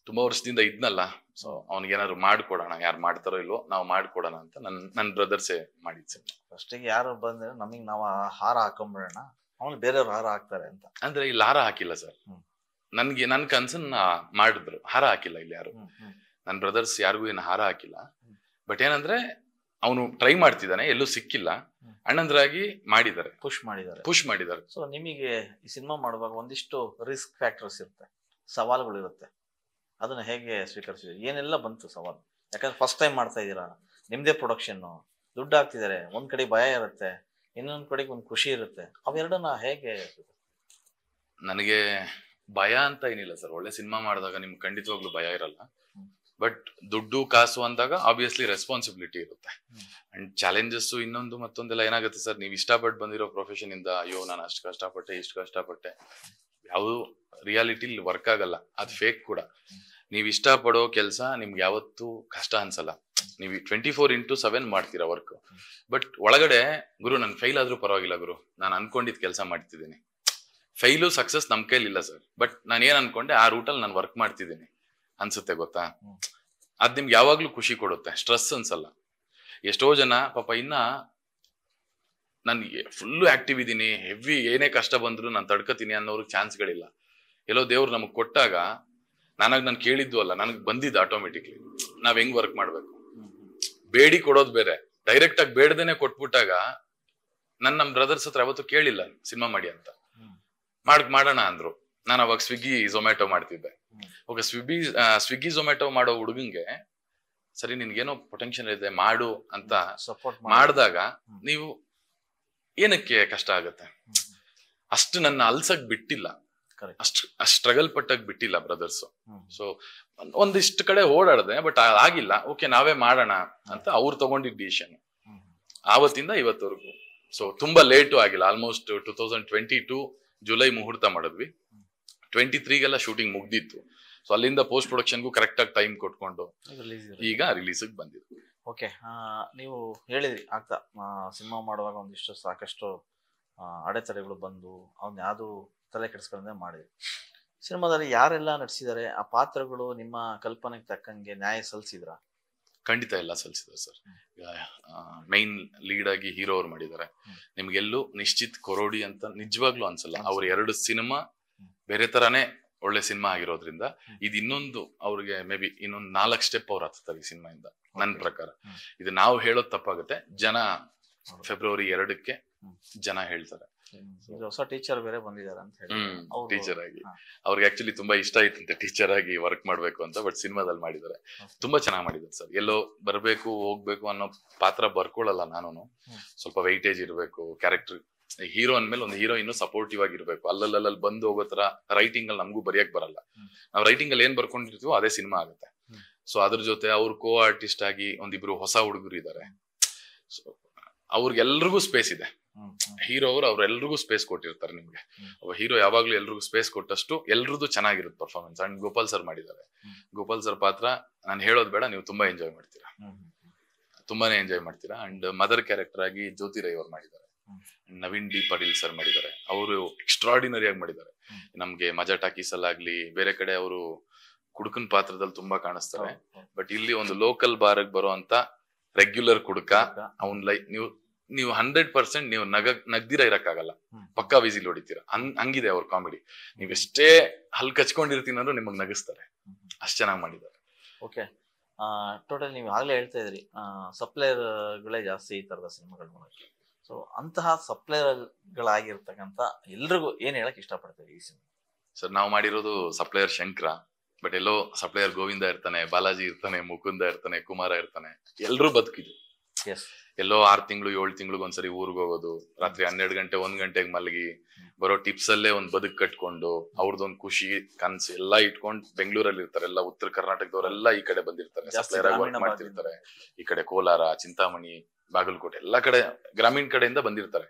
ತುಂಬಾ ವರ್ಷದಿಂದ ಇದ್ನಲ್ಲ ಸೊ ಅವ್ನಿಗೆ ಮಾಡ್ಕೊಡೋಣ ಯಾರು ಮಾಡ್ತಾರೋ ಇಲ್ವೋ ನಾವು ಮಾಡ್ಕೊಡೋಣ ಅಂತ ನನ್ ನನ್ ಬ್ರದರ್ಸೇ ಮಾಡಿದ್ ಫಸ್ಟಿಗೆ ಯಾರು ಬಂದ್ರೆ ನಮಗೆ ನಾವು ಹಾರ ಹಾಕೊಂಡ್ಬಿಡೋಣ ಅವನು ಬೇರೆಯವ್ರು ಹಾರ ಹಾಕ್ತಾರೆ ಅಂತ ಅಂದ್ರೆ ಇಲ್ಲಿ ಹಾರ ಹಾಕಿಲ್ಲ ಸರ್ ನನ್ಗೆ ನನ್ ಕನ್ಸನ್ ಮಾಡಿದ್ರು ಹಾರ ಹಾಕಿಲ್ಲ ಇಲ್ಲಿ ಯಾರು ನನ್ನ ಬ್ರದರ್ಸ್ ಯಾರಿಗೂ ಏನು ಹಾರ ಹಾಕಿಲ್ಲ ಬಟ್ ಏನಂದ್ರೆ ಅವನು ಟ್ರೈ ಮಾಡ್ತಿದ್ದಾನೆ ಎಲ್ಲೂ ಸಿಕ್ಕಿಲ್ಲ ಅಣ್ಣಂದ್ರಾಗಿ ಮಾಡಿದ್ದಾರೆ ಖುಷ್ ಮಾಡಿದ್ದಾರೆ ಖುಷ್ ಮಾಡಿದ್ದಾರೆ ಸೊ ನಿಮಗೆ ಈ ಸಿನಿಮಾ ಮಾಡುವಾಗ ಒಂದಿಷ್ಟು ರಿಸ್ಕ್ ಫ್ಯಾಕ್ಟರ್ಸ್ ಇರುತ್ತೆ ಸವಾಲುಗಳು ಇರುತ್ತೆ ಅದನ್ನ ಹೇಗೆ ಸ್ವೀಕರಿಸಿದ್ರು ಏನೆಲ್ಲ ಬಂತು ಸವಾಲು ಯಾಕಂದ್ರೆ ಫಸ್ಟ್ ಟೈಮ್ ಮಾಡ್ತಾ ಇದ್ದೀರಾ ನಿಮ್ದೇ ಪ್ರೊಡಕ್ಷನ್ ದುಡ್ಡು ಹಾಕ್ತಿದ್ದಾರೆ ಒಂದ್ ಕಡೆ ಭಯ ಇರುತ್ತೆ ಇನ್ನೊಂದು ಕಡೆಗೆ ಒಂದು ಖುಷಿ ಇರುತ್ತೆ ಅವೆರಡನ್ನ ಹೇಗೆ ನನಗೆ ಭಯ ಅಂತ ಏನಿಲ್ಲ ಸರ್ ಒಳ್ಳೆ ಸಿನಿಮಾ ಮಾಡಿದಾಗ ನಿಮ್ಗೆ ಖಂಡಿತವಾಗ್ಲೂ ಭಯ ಇರಲ್ಲ ಬಟ್ ದುಡ್ಡು ಕಾಸು ಅಂದಾಗ ಆಬ್ವಿಯಸ್ಲಿ ರೆಸ್ಪಾನ್ಸಿಬಿಲಿಟಿ ಇರುತ್ತೆ ಅಂಡ್ ಚಾಲೆಂಜಸ್ ಇನ್ನೊಂದು ಮತ್ತೊಂದೆಲ್ಲ ಏನಾಗುತ್ತೆ ಸರ್ ನೀವು ಇಷ್ಟಪಟ್ಟು ಬಂದಿರೋ ಪ್ರೊಫೆಷನ್ ಇಂದ ಅಯ್ಯೋ ನಾನು ಅಷ್ಟು ಕಷ್ಟಪಟ್ಟೆ ಇಷ್ಟು ಕಷ್ಟಪಟ್ಟೆ ಯಾವುದು ರಿಯಾಲಿಟಿಲಿ ವರ್ಕ್ ಆಗಲ್ಲ ಅದು ಫೇಕ್ ಕೂಡ ನೀವು ಇಷ್ಟಪಡೋ ಕೆಲಸ ನಿಮ್ಗೆ ಯಾವತ್ತೂ ಕಷ್ಟ ಅನ್ಸಲ್ಲ ನೀವು ಟ್ವೆಂಟಿ ಫೋರ್ ಇಂಟು ಸೆವೆನ್ ಮಾಡ್ತೀರಾ ವರ್ಕ್ ಬಟ್ ಒಳಗಡೆ ಗುರು ನಾನು ಫೈಲ್ ಆದ್ರೂ ಪರವಾಗಿಲ್ಲ ಗುರು ನಾನು ಅನ್ಕೊಂಡಿದ್ ಕೆಲಸ ಮಾಡ್ತಿದ್ದೀನಿ ಫೈಲು ಸಕ್ಸಸ್ ನಮ್ ಕೈಲಿಲ್ಲ ಸರ್ ಬಟ್ ನಾನು ಏನ್ ಅನ್ಕೊಂಡೆ ಆ ರೂಟಲ್ಲಿ ನಾನು ವರ್ಕ್ ಮಾಡ್ತಿದ್ದೀನಿ ಅನ್ಸುತ್ತೆ ಗೊತ್ತಾ ಅದ್ ನಿಮ್ಗೆ ಯಾವಾಗ್ಲೂ ಖುಷಿ ಕೊಡುತ್ತೆ ಸ್ಟ್ರೆಸ್ ಅನ್ಸಲ್ಲ ಎಷ್ಟೋ ಜನ ಪಾಪ ಇನ್ನ ನಾನು ಫುಲ್ಲು ಆಕ್ಟಿವ್ ಇದ್ದೀನಿ ಹೆವಿ ಏನೇ ಕಷ್ಟ ಬಂದ್ರು ನಾನು ತಡ್ಕತೀನಿ ಅನ್ನೋರ್ಗೆ ಚಾನ್ಸ್ಗಳಿಲ್ಲ ಎಲ್ಲೋ ದೇವ್ರು ನಮಗೆ ಕೊಟ್ಟಾಗ ನನಗೆ ನಾನು ಕೇಳಿದ್ದು ಅಲ್ಲ ನನಗೆ ಬಂದಿದ್ದು ಆಟೋಮೆಟಿಕ್ಲಿ ನಾವ್ ಹೆಂಗ್ ವರ್ಕ್ ಮಾಡ್ಬೇಕು ಬೇಡಿ ಕೊಡೋದು ಬೇರೆ ಡೈರೆಕ್ಟ್ ಆಗಿ ಬೇಡದೇನೆ ಕೊಟ್ಬಿಟ್ಟಾಗ ನನ್ ನಮ್ ಬ್ರದರ್ಸ್ ಹತ್ರ ಅವತ್ತು ಕೇಳಿಲ್ಲ ಸಿನಿಮಾ ಮಾಡಿ ಅಂತ ಮಾಡ್ ಮಾಡೋಣ ಅಂದ್ರು ನಾನು ಅವಾಗ ಸ್ವಿಗ್ಗಿ ಝೊಮ್ಯಾಟೊ ಮಾಡ್ತಿದ್ದೆ ಓಕೆ ಸ್ವಿಗ್ಗಿ ಸ್ವಿಗ್ಗಿ ಝೊಮ್ಯಾಟೊ ಮಾಡೋ ಹುಡುಗಂಗೆ ಸರಿ ನಿನ್ಗೇನೋ ಪೊಟೆನ್ಷಿಯಲ್ ಇದೆ ಮಾಡು ಅಂತ ಸಪೋರ್ಟ್ ಮಾಡಿದಾಗ ನೀವು ಏನಕ್ಕೆ ಕಷ್ಟ ಆಗುತ್ತೆ ಅಷ್ಟು ನನ್ನ ಅಲ್ಸಕ್ ಬಿಟ್ಟಿಲ್ಲ ಅಷ್ಟು ಸ್ಟ್ರಗಲ್ ಪಟ್ಟಾಗ ಬಿಟ್ಟಿಲ್ಲ ಬ್ರದರ್ಸ್ ಸೊ ಒಂದಿಷ್ಟು ಕಡೆ ಓಡಾಡದೆ ಬಟ್ ಆಗಿಲ್ಲ ಓಕೆ ನಾವೇ ಮಾಡೋಣ ಅಂತ ಅವ್ರು ತಗೊಂಡಿದ್ದ ಡಿಸಿಷನ್ ಆವತ್ತಿಂದ ಇವತ್ತವರೆಗೂ ಸೊ ತುಂಬಾ ಲೇಟು ಆಗಿಲ್ಲ almost two thousand twenty two July ಮುಹೂರ್ತ ಮಾಡಿದ್ವಿ ಟ್ವೆಂಟಿ ತ್ರೀಗೆಲ್ಲ ಶೂಟಿಂಗ್ ಮುಗ್ದಿತ್ತು ಸೊ ಅಲ್ಲಿಂದ ಪೋಸ್ಟ್ ಪ್ರೊಡಕ್ಷನ್ಗೂ ಕರೆಕ್ಟ್ ಆಗಿ ಟೈಮ್ ಕೊಟ್ಕೊಂಡು ಈಗ ರಿಲೀಸ್ ಬಂದಿದ್ವಿ ಓಕೆ ನೀವು ಹೇಳಿದ್ರಿ ಆಗ್ತಾ ಸಿನಿಮಾ ಮಾಡುವಾಗ ಒಂದಿಷ್ಟು ಸಾಕಷ್ಟು ಅಡೆತಡೆಗಳು ಬಂದು ಅವ್ನ ಯಾವುದು ತಲೆ ಕೆಡಿಸ್ಕೊಂಡೆ ಮಾಡಿದ್ರು ಸಿನಿಮಾದಲ್ಲಿ ಯಾರೆಲ್ಲ ನಟಿಸಿದ್ದಾರೆ ಆ ಪಾತ್ರಗಳು ನಿಮ್ಮ ಕಲ್ಪನೆಗೆ ತಕ್ಕಂಗೆ ನ್ಯಾಯ ಸಲ್ಲಿಸಿದ್ರ ಖಂಡಿತ ಎಲ್ಲ ಸಲ್ಲಿಸಿದ್ರು ಸರ್ ಮೈನ್ ಲೀಡ್ ಆಗಿ ಹೀರೋ ಅವ್ರು ಮಾಡಿದ್ದಾರೆ ನಿಮ್ಗೆಲ್ಲೂ ನಿಶ್ಚಿತ್ ಕೊರೋಡಿ ಅಂತ ನಿಜವಾಗ್ಲೂ ಅನ್ಸಲ್ಲ ಅವ್ರ ಎರಡು ಸಿನಿಮಾ ಬೇರೆ ತರಾನೇ ಒಳ್ಳೆ ಸಿನಿಮಾ ಆಗಿರೋದ್ರಿಂದ ಇದು ಇನ್ನೊಂದು ಅವ್ರಿಗೆ ಮೇ ಬಿ ಇನ್ನೊಂದು ನಾಲ್ಕು ಸ್ಟೆಪ್ ಅವ್ರು ಹತ್ತಾರೆ ಈ ಇಂದ ನನ್ನ ಪ್ರಕಾರ ಇದು ನಾವು ಹೇಳೋದು ತಪ್ಪಾಗುತ್ತೆ ಜನ ಫೆಬ್ರವರಿ ಎರಡಕ್ಕೆ ಜನ ಹೇಳ್ತಾರೆ ಹೊಸ ಟೀಚರ್ ಬೇರೆ ಬಂದಿದ್ದಾರೆ ಅಂತ ಹೇಳಿ ಟೀಚರ್ ಆಗಿ ಅವ್ರಿಗೆ ಆಕ್ಚುಲಿ ತುಂಬಾ ಇಷ್ಟ ಆಯ್ತಂತೆ ಟೀಚರ್ ಆಗಿ ವರ್ಕ್ ಮಾಡ್ಬೇಕು ಅಂತ ಬಟ್ ಸಿನಿಮಾದಲ್ಲಿ ಮಾಡಿದ್ದಾರೆ ತುಂಬಾ ಚೆನ್ನಾಗಿ ಮಾಡಿದ್ದಾರೆ ಸರ್ ಎಲ್ಲೋ ಬರಬೇಕು ಹೋಗ್ಬೇಕು ಅನ್ನೋ ಪಾತ್ರ ಬರ್ಕೊಳ್ಳಲ್ಲ ನಾನು ಸ್ವಲ್ಪ ವೈಟೇಜ್ ಇರಬೇಕು ಕ್ಯಾರೆಕ್ಟರ್ ಹೀರೋ ಅಂದ್ಮೇಲೆ ಒಂದು ಹೀರೋ ಇನ್ನೂ ಸಪೋರ್ಟಿವ್ ಆಗಿರ್ಬೇಕು ಅಲ್ಲಲ್ಲಲ್ಲಿ ಬಂದು ಹೋಗೋ ತರ ರೈಟಿಂಗ್ ಅಲ್ಲಿ ನಮಗೂ ಬರೆಯಕ್ ಬರಲ್ಲ ನಾವು ರೈಟಿಂಗ್ ಅಲ್ಲಿ ಏನ್ ಬರ್ಕೊಂಡಿರ್ತೀವೋ ಅದೇ ಸಿನಿಮಾ ಆಗುತ್ತೆ ಸೊ ಅದ್ರ ಜೊತೆ ಅವ್ರ ಕೋ ಆರ್ಟಿಸ್ಟ್ ಆಗಿ ಒಂದಿಬ್ರು ಹೊಸ ಹುಡುಗರು ಇದ್ದಾರೆ ಅವ್ರಿಗೆಲ್ರಿಗೂ ಸ್ಪೇಸ್ ಇದೆ ಹೀರೋ ಅವರು ಅವ್ರೆಲ್ರಿಗೂ ಸ್ಪೇಸ್ ಕೊಟ್ಟಿರ್ತಾರೆ ನಿಮ್ಗೆ ಹೀರೋ ಯಾವಾಗ್ಲೂ ಎಲ್ರಿಗೂ ಸ್ಪೇಸ್ ಕೊಟ್ಟಷ್ಟು ಎಲ್ರದ್ದು ಚೆನ್ನಾಗಿರುತ್ತೆ ಪರ್ಫಾರ್ಮೆನ್ಸ್ ಅಂಡ್ ಗೋಪಾಲ್ ಸರ್ ಮಾಡಿದ್ದಾರೆ ಗೋಪಾಲ್ ಸರ್ ಪಾತ್ರ ನಾನು ಹೇಳೋದ್ ಬೇಡ ನೀವು ತುಂಬಾ ಎಂಜಾಯ್ ಮಾಡ್ತೀರಾ ತುಂಬಾನೇ ಎಂಜಾಯ್ ಮಾಡ್ತೀರಾ ಅಂಡ್ ಮದರ್ ಕ್ಯಾರೆಕ್ಟರ್ ಆಗಿ ಜ್ಯೋತಿ ರೈ ಅವ್ರು ಮಾಡಿದ್ದಾರೆ ನವೀನ್ ಡಿ ಪಾಟೀಲ್ ಸರ್ ಮಾಡಿದ್ದಾರೆ ಅವರು ಎಕ್ಸ್ಟ್ರಾಡಿನರಿ ಆಗಿ ಮಾಡಿದ್ದಾರೆ ನಮ್ಗೆ ಮಜಾ ಟಾಕೀಸ್ ಅಲ್ಲಾಗ್ಲಿ ಬೇರೆ ಕಡೆ ಅವರು ಕುಡ್ಕನ್ ಪಾತ್ರದಲ್ಲಿ ತುಂಬಾ ಕಾಣಿಸ್ತಾರೆ ಬಟ್ ಇಲ್ಲಿ ಒಂದು ಲೋಕಲ್ ಬಾರ್ಗ್ ಬರುವಂತ ರೆಗ್ಯುಲರ್ ಕುಡುಕ ಅವನ್ ಲೈಕ್ ನೀವು ನೀವು ಹಂಡ್ರೆಡ್ ಪರ್ಸೆಂಟ್ ನೀವು ನಗ ನಗ್ದಿರ ಇರಕ್ಕಾಗಲ್ಲ ಪಕ್ಕಾ ವಿಸಿಲ್ ಹೊಡಿತೀರ ಹಂಗಿದೆ ಅವ್ರ ಕಾಮಿಡಿ ನೀವ್ ಎಷ್ಟೇ ಹಲ್ ಕಚ್ಕೊಂಡಿರ್ತೀನಿ ಅಂದ್ರೆ ನಿಮಗ್ ನಗಿಸ್ತಾರೆ ಅಷ್ಟ್ ಚೆನ್ನಾಗಿ ಮಾಡಿದ್ದಾರೆ ಓಕೆ ಟೋಟಲ್ ನೀವು ಆಗ್ಲೇ ಹೇಳ್ತಾ ಇದ್ರಿ ಗಳೇ ಜಾಸ್ತಿ ಈ ತರದ ಸಿನಿಮಾಗಳು ನೋಡೋಕೆ ಸೊ ಅಂತಹ ಸಪ್ಲೈರ್ಗಳಾಗಿರ್ತಕ್ಕಂಥ ಎಲ್ರಿಗೂ ಏನ್ ಹೇಳಕ್ ಇಷ್ಟಪಡ್ತೀವಿ ಈ ಸಿನಿಮಾ ಸರ್ ನಾವು ಮಾಡಿರೋದು ಸಪ್ಲೈಯರ್ ಶಂಕರ ಬಟ್ ಎಲ್ಲೋ ಸಪ್ಲೈಯರ್ ಗೋವಿಂದ ಇರ್ತಾನೆ ಬಾಲಾಜಿ ಇರ್ತಾನೆ ಮುಕುಂದ ಇರ್ತಾನೆ ಕುಮಾರ ಇರ್ತಾನೆ ಎಲ್ರೂ ಬದುಕಿದ್ವಿ ಎಲ್ಲೋ ಆರ್ ತಿಂಗಳು ಏಳು ತಿಂಗಳಿಗೆ ಒಂದ್ಸರಿ ಊರಿಗೆ ಹೋಗೋದು ರಾತ್ರಿ ಹನ್ನೆರಡು ಗಂಟೆ ಒಂದ್ ಗಂಟೆಗೆ ಮಲಗಿ ಬರೋ ಟಿಪ್ಸ್ ಅಲ್ಲೇ ಒಂದ್ ಬದುಕ್ ಕಟ್ಕೊಂಡು ಅವ್ರದ್ದೊಂದ್ ಖುಷಿ ಕನ್ಸು ಎಲ್ಲಾ ಇಟ್ಕೊಂಡು ಬೆಂಗಳೂರಲ್ಲಿ ಇರ್ತಾರೆ ಎಲ್ಲ ಉತ್ತರ ಕರ್ನಾಟಕದವರೆಲ್ಲ ಈ ಕಡೆ ಬಂದಿರ್ತಾರೆ ಮಾಡ್ತಿರ್ತಾರೆ ಈ ಕಡೆ ಕೋಲಾರ ಚಿಂತಾಮಣಿ ಬಾಗಲಕೋಟೆ ಎಲ್ಲಾ ಕಡೆ ಗ್ರಾಮೀಣ ಕಡೆಯಿಂದ ಬಂದಿರ್ತಾರೆ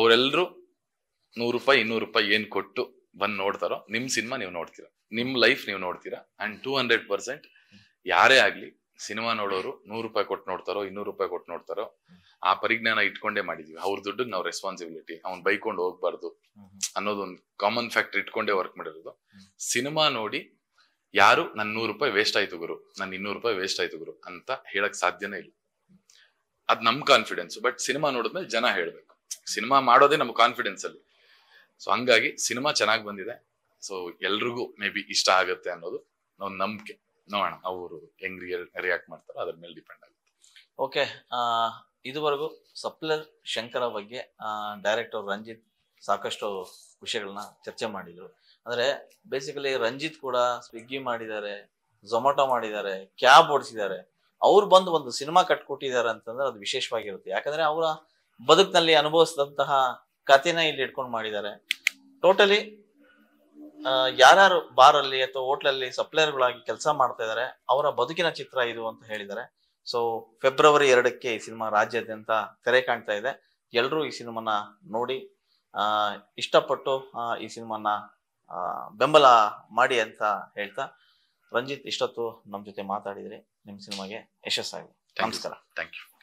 ಅವರೆಲ್ಲರೂ ನೂರು ರೂಪಾಯಿ ಇನ್ನೂರು ರೂಪಾಯಿ ಏನ್ ಕೊಟ್ಟು ಬಂದ್ ನೋಡ್ತಾರೋ ನಿಮ್ ಸಿನಿಮಾ ನೀವು ನೋಡ್ತೀರಾ ನಿಮ್ ಲೈಫ್ ನೀವು ನೋಡ್ತೀರಾ ಅಂಡ್ ಟೂ ಹಂಡ್ರೆಡ್ ಪರ್ಸೆಂಟ್ ಯಾರೇ ಆಗ್ಲಿ ಸಿನಿಮಾ ನೋಡೋರು ನೂರು ರೂಪಾಯಿ ಕೊಟ್ಟು ನೋಡ್ತಾರೋ ಇನ್ನೂರು ರೂಪಾಯಿ ಕೊಟ್ಟು ನೋಡ್ತಾರೋ ಆ ಪರಿಜ್ಞಾನ ಇಟ್ಕೊಂಡೇ ಮಾಡಿದೀವಿ ಅವ್ರ ದುಡ್ಡು ನಾವು ರೆಸ್ಪಾನ್ಸಿಬಿಲಿಟಿ ಅವ್ನ್ ಬೈಕೊಂಡು ಹೋಗ್ಬಾರ್ದು ಅನ್ನೋದೊಂದು ಕಾಮನ್ ಫ್ಯಾಕ್ಟರ್ ಇಟ್ಕೊಂಡೇ ವರ್ಕ್ ಮಾಡಿರೋದು ಸಿನಿಮಾ ನೋಡಿ ಯಾರು ನನ್ ನೂರು ರೂಪಾಯಿ ವೇಸ್ಟ್ ಆಯ್ತು ಗುರು ನನ್ ಇನ್ನೂರು ರೂಪಾಯಿ ವೇಸ್ಟ್ ಆಯ್ತು ಗುರು ಅಂತ ಹೇಳಕ್ ಸಾಧ್ಯನೇ ಇಲ್ಲ ಅದ್ ನಮ್ ಕಾನ್ಫಿಡೆನ್ಸ್ ಬಟ್ ಸಿನಿಮಾ ನೋಡಿದ್ಮೇಲೆ ಜನ ಹೇಳ್ಬೇಕು ಸಿನಿಮಾ ಮಾಡೋದೇ ನಮ್ ಕಾನ್ಫಿಡೆನ್ಸ್ ಅಲ್ಲಿ ಸೊ ಹಂಗಾಗಿ ಸಿನಿಮಾ ಚೆನ್ನಾಗಿ ಬಂದಿದೆ ಸೊ ಎಲ್ರಿಗೂ ಮೇ ಬಿ ಇಷ್ಟ ಆಗುತ್ತೆ ಅನ್ನೋದು ನಾವು ನಂಬಿಕೆ ನೋಡೋಣ ಅವರು ಹೆಂಗ್ ರಿಯಾಕ್ಟ್ ಮಾಡ್ತಾರೋ ಅದ್ರ ಮೇಲೆ ಡಿಪೆಂಡ್ ಆಗುತ್ತೆ ಓಕೆ ಇದುವರೆಗೂ ಸಪ್ಲರ್ ಶಂಕರ ಬಗ್ಗೆ ಡೈರೆಕ್ಟರ್ ರಂಜಿತ್ ಸಾಕಷ್ಟು ವಿಷಯಗಳನ್ನ ಚರ್ಚೆ ಮಾಡಿದ್ರು ಅಂದ್ರೆ ಬೇಸಿಕಲಿ ರಂಜಿತ್ ಕೂಡ ಸ್ವಿಗ್ಗಿ ಮಾಡಿದ್ದಾರೆ ಝೊಮ್ಯಾಟೊ ಮಾಡಿದ್ದಾರೆ ಕ್ಯಾಬ್ ಓಡಿಸಿದ್ದಾರೆ ಅವ್ರು ಬಂದು ಒಂದು ಸಿನಿಮಾ ಕಟ್ಕೊಟ್ಟಿದ್ದಾರೆ ಅಂತಂದ್ರೆ ಅದು ವಿಶೇಷವಾಗಿರುತ್ತೆ ಯಾಕಂದ್ರೆ ಅವರ ಬದುಕಿನಲ್ಲಿ ಅನುಭವಿಸಿದಂತಹ ಕಥೆನ ಇಲ್ಲಿ ಇಟ್ಕೊಂಡು ಮಾಡಿದ್ದಾರೆ ಟೋಟಲಿ ಯಾರು ಬಾರ್ ಅಲ್ಲಿ ಅಥವಾ ಹೋಟ್ಲಲ್ಲಿ ಸಪ್ಲೈಯರ್ಗಳಾಗಿ ಕೆಲಸ ಮಾಡ್ತಾ ಇದಾರೆ ಅವರ ಬದುಕಿನ ಚಿತ್ರ ಇದು ಅಂತ ಹೇಳಿದ್ದಾರೆ ಸೊ ಫೆಬ್ರವರಿ ಎರಡಕ್ಕೆ ಈ ಸಿನಿಮಾ ರಾಜ್ಯಾದ್ಯಂತ ತೆರೆ ಕಾಣ್ತಾ ಇದೆ ಎಲ್ಲರೂ ಈ ಸಿನಿಮಾನ ನೋಡಿ ಆ ಇಷ್ಟಪಟ್ಟು ಈ ಸಿನಿಮಾನ ಬೆಂಬಲ ಮಾಡಿ ಅಂತ ಹೇಳ್ತಾ ರಂಜಿತ್ ಇಷ್ಟೊತ್ತು ನಮ್ಮ ಜೊತೆ ಮಾತಾಡಿದ್ರಿ ನಿಮ್ಮ ಸಿನಿಮಾಗೆ ಯಶಸ್ಸಾಗಿ ನಮಸ್ಕಾರ ಥ್ಯಾಂಕ್ ಯು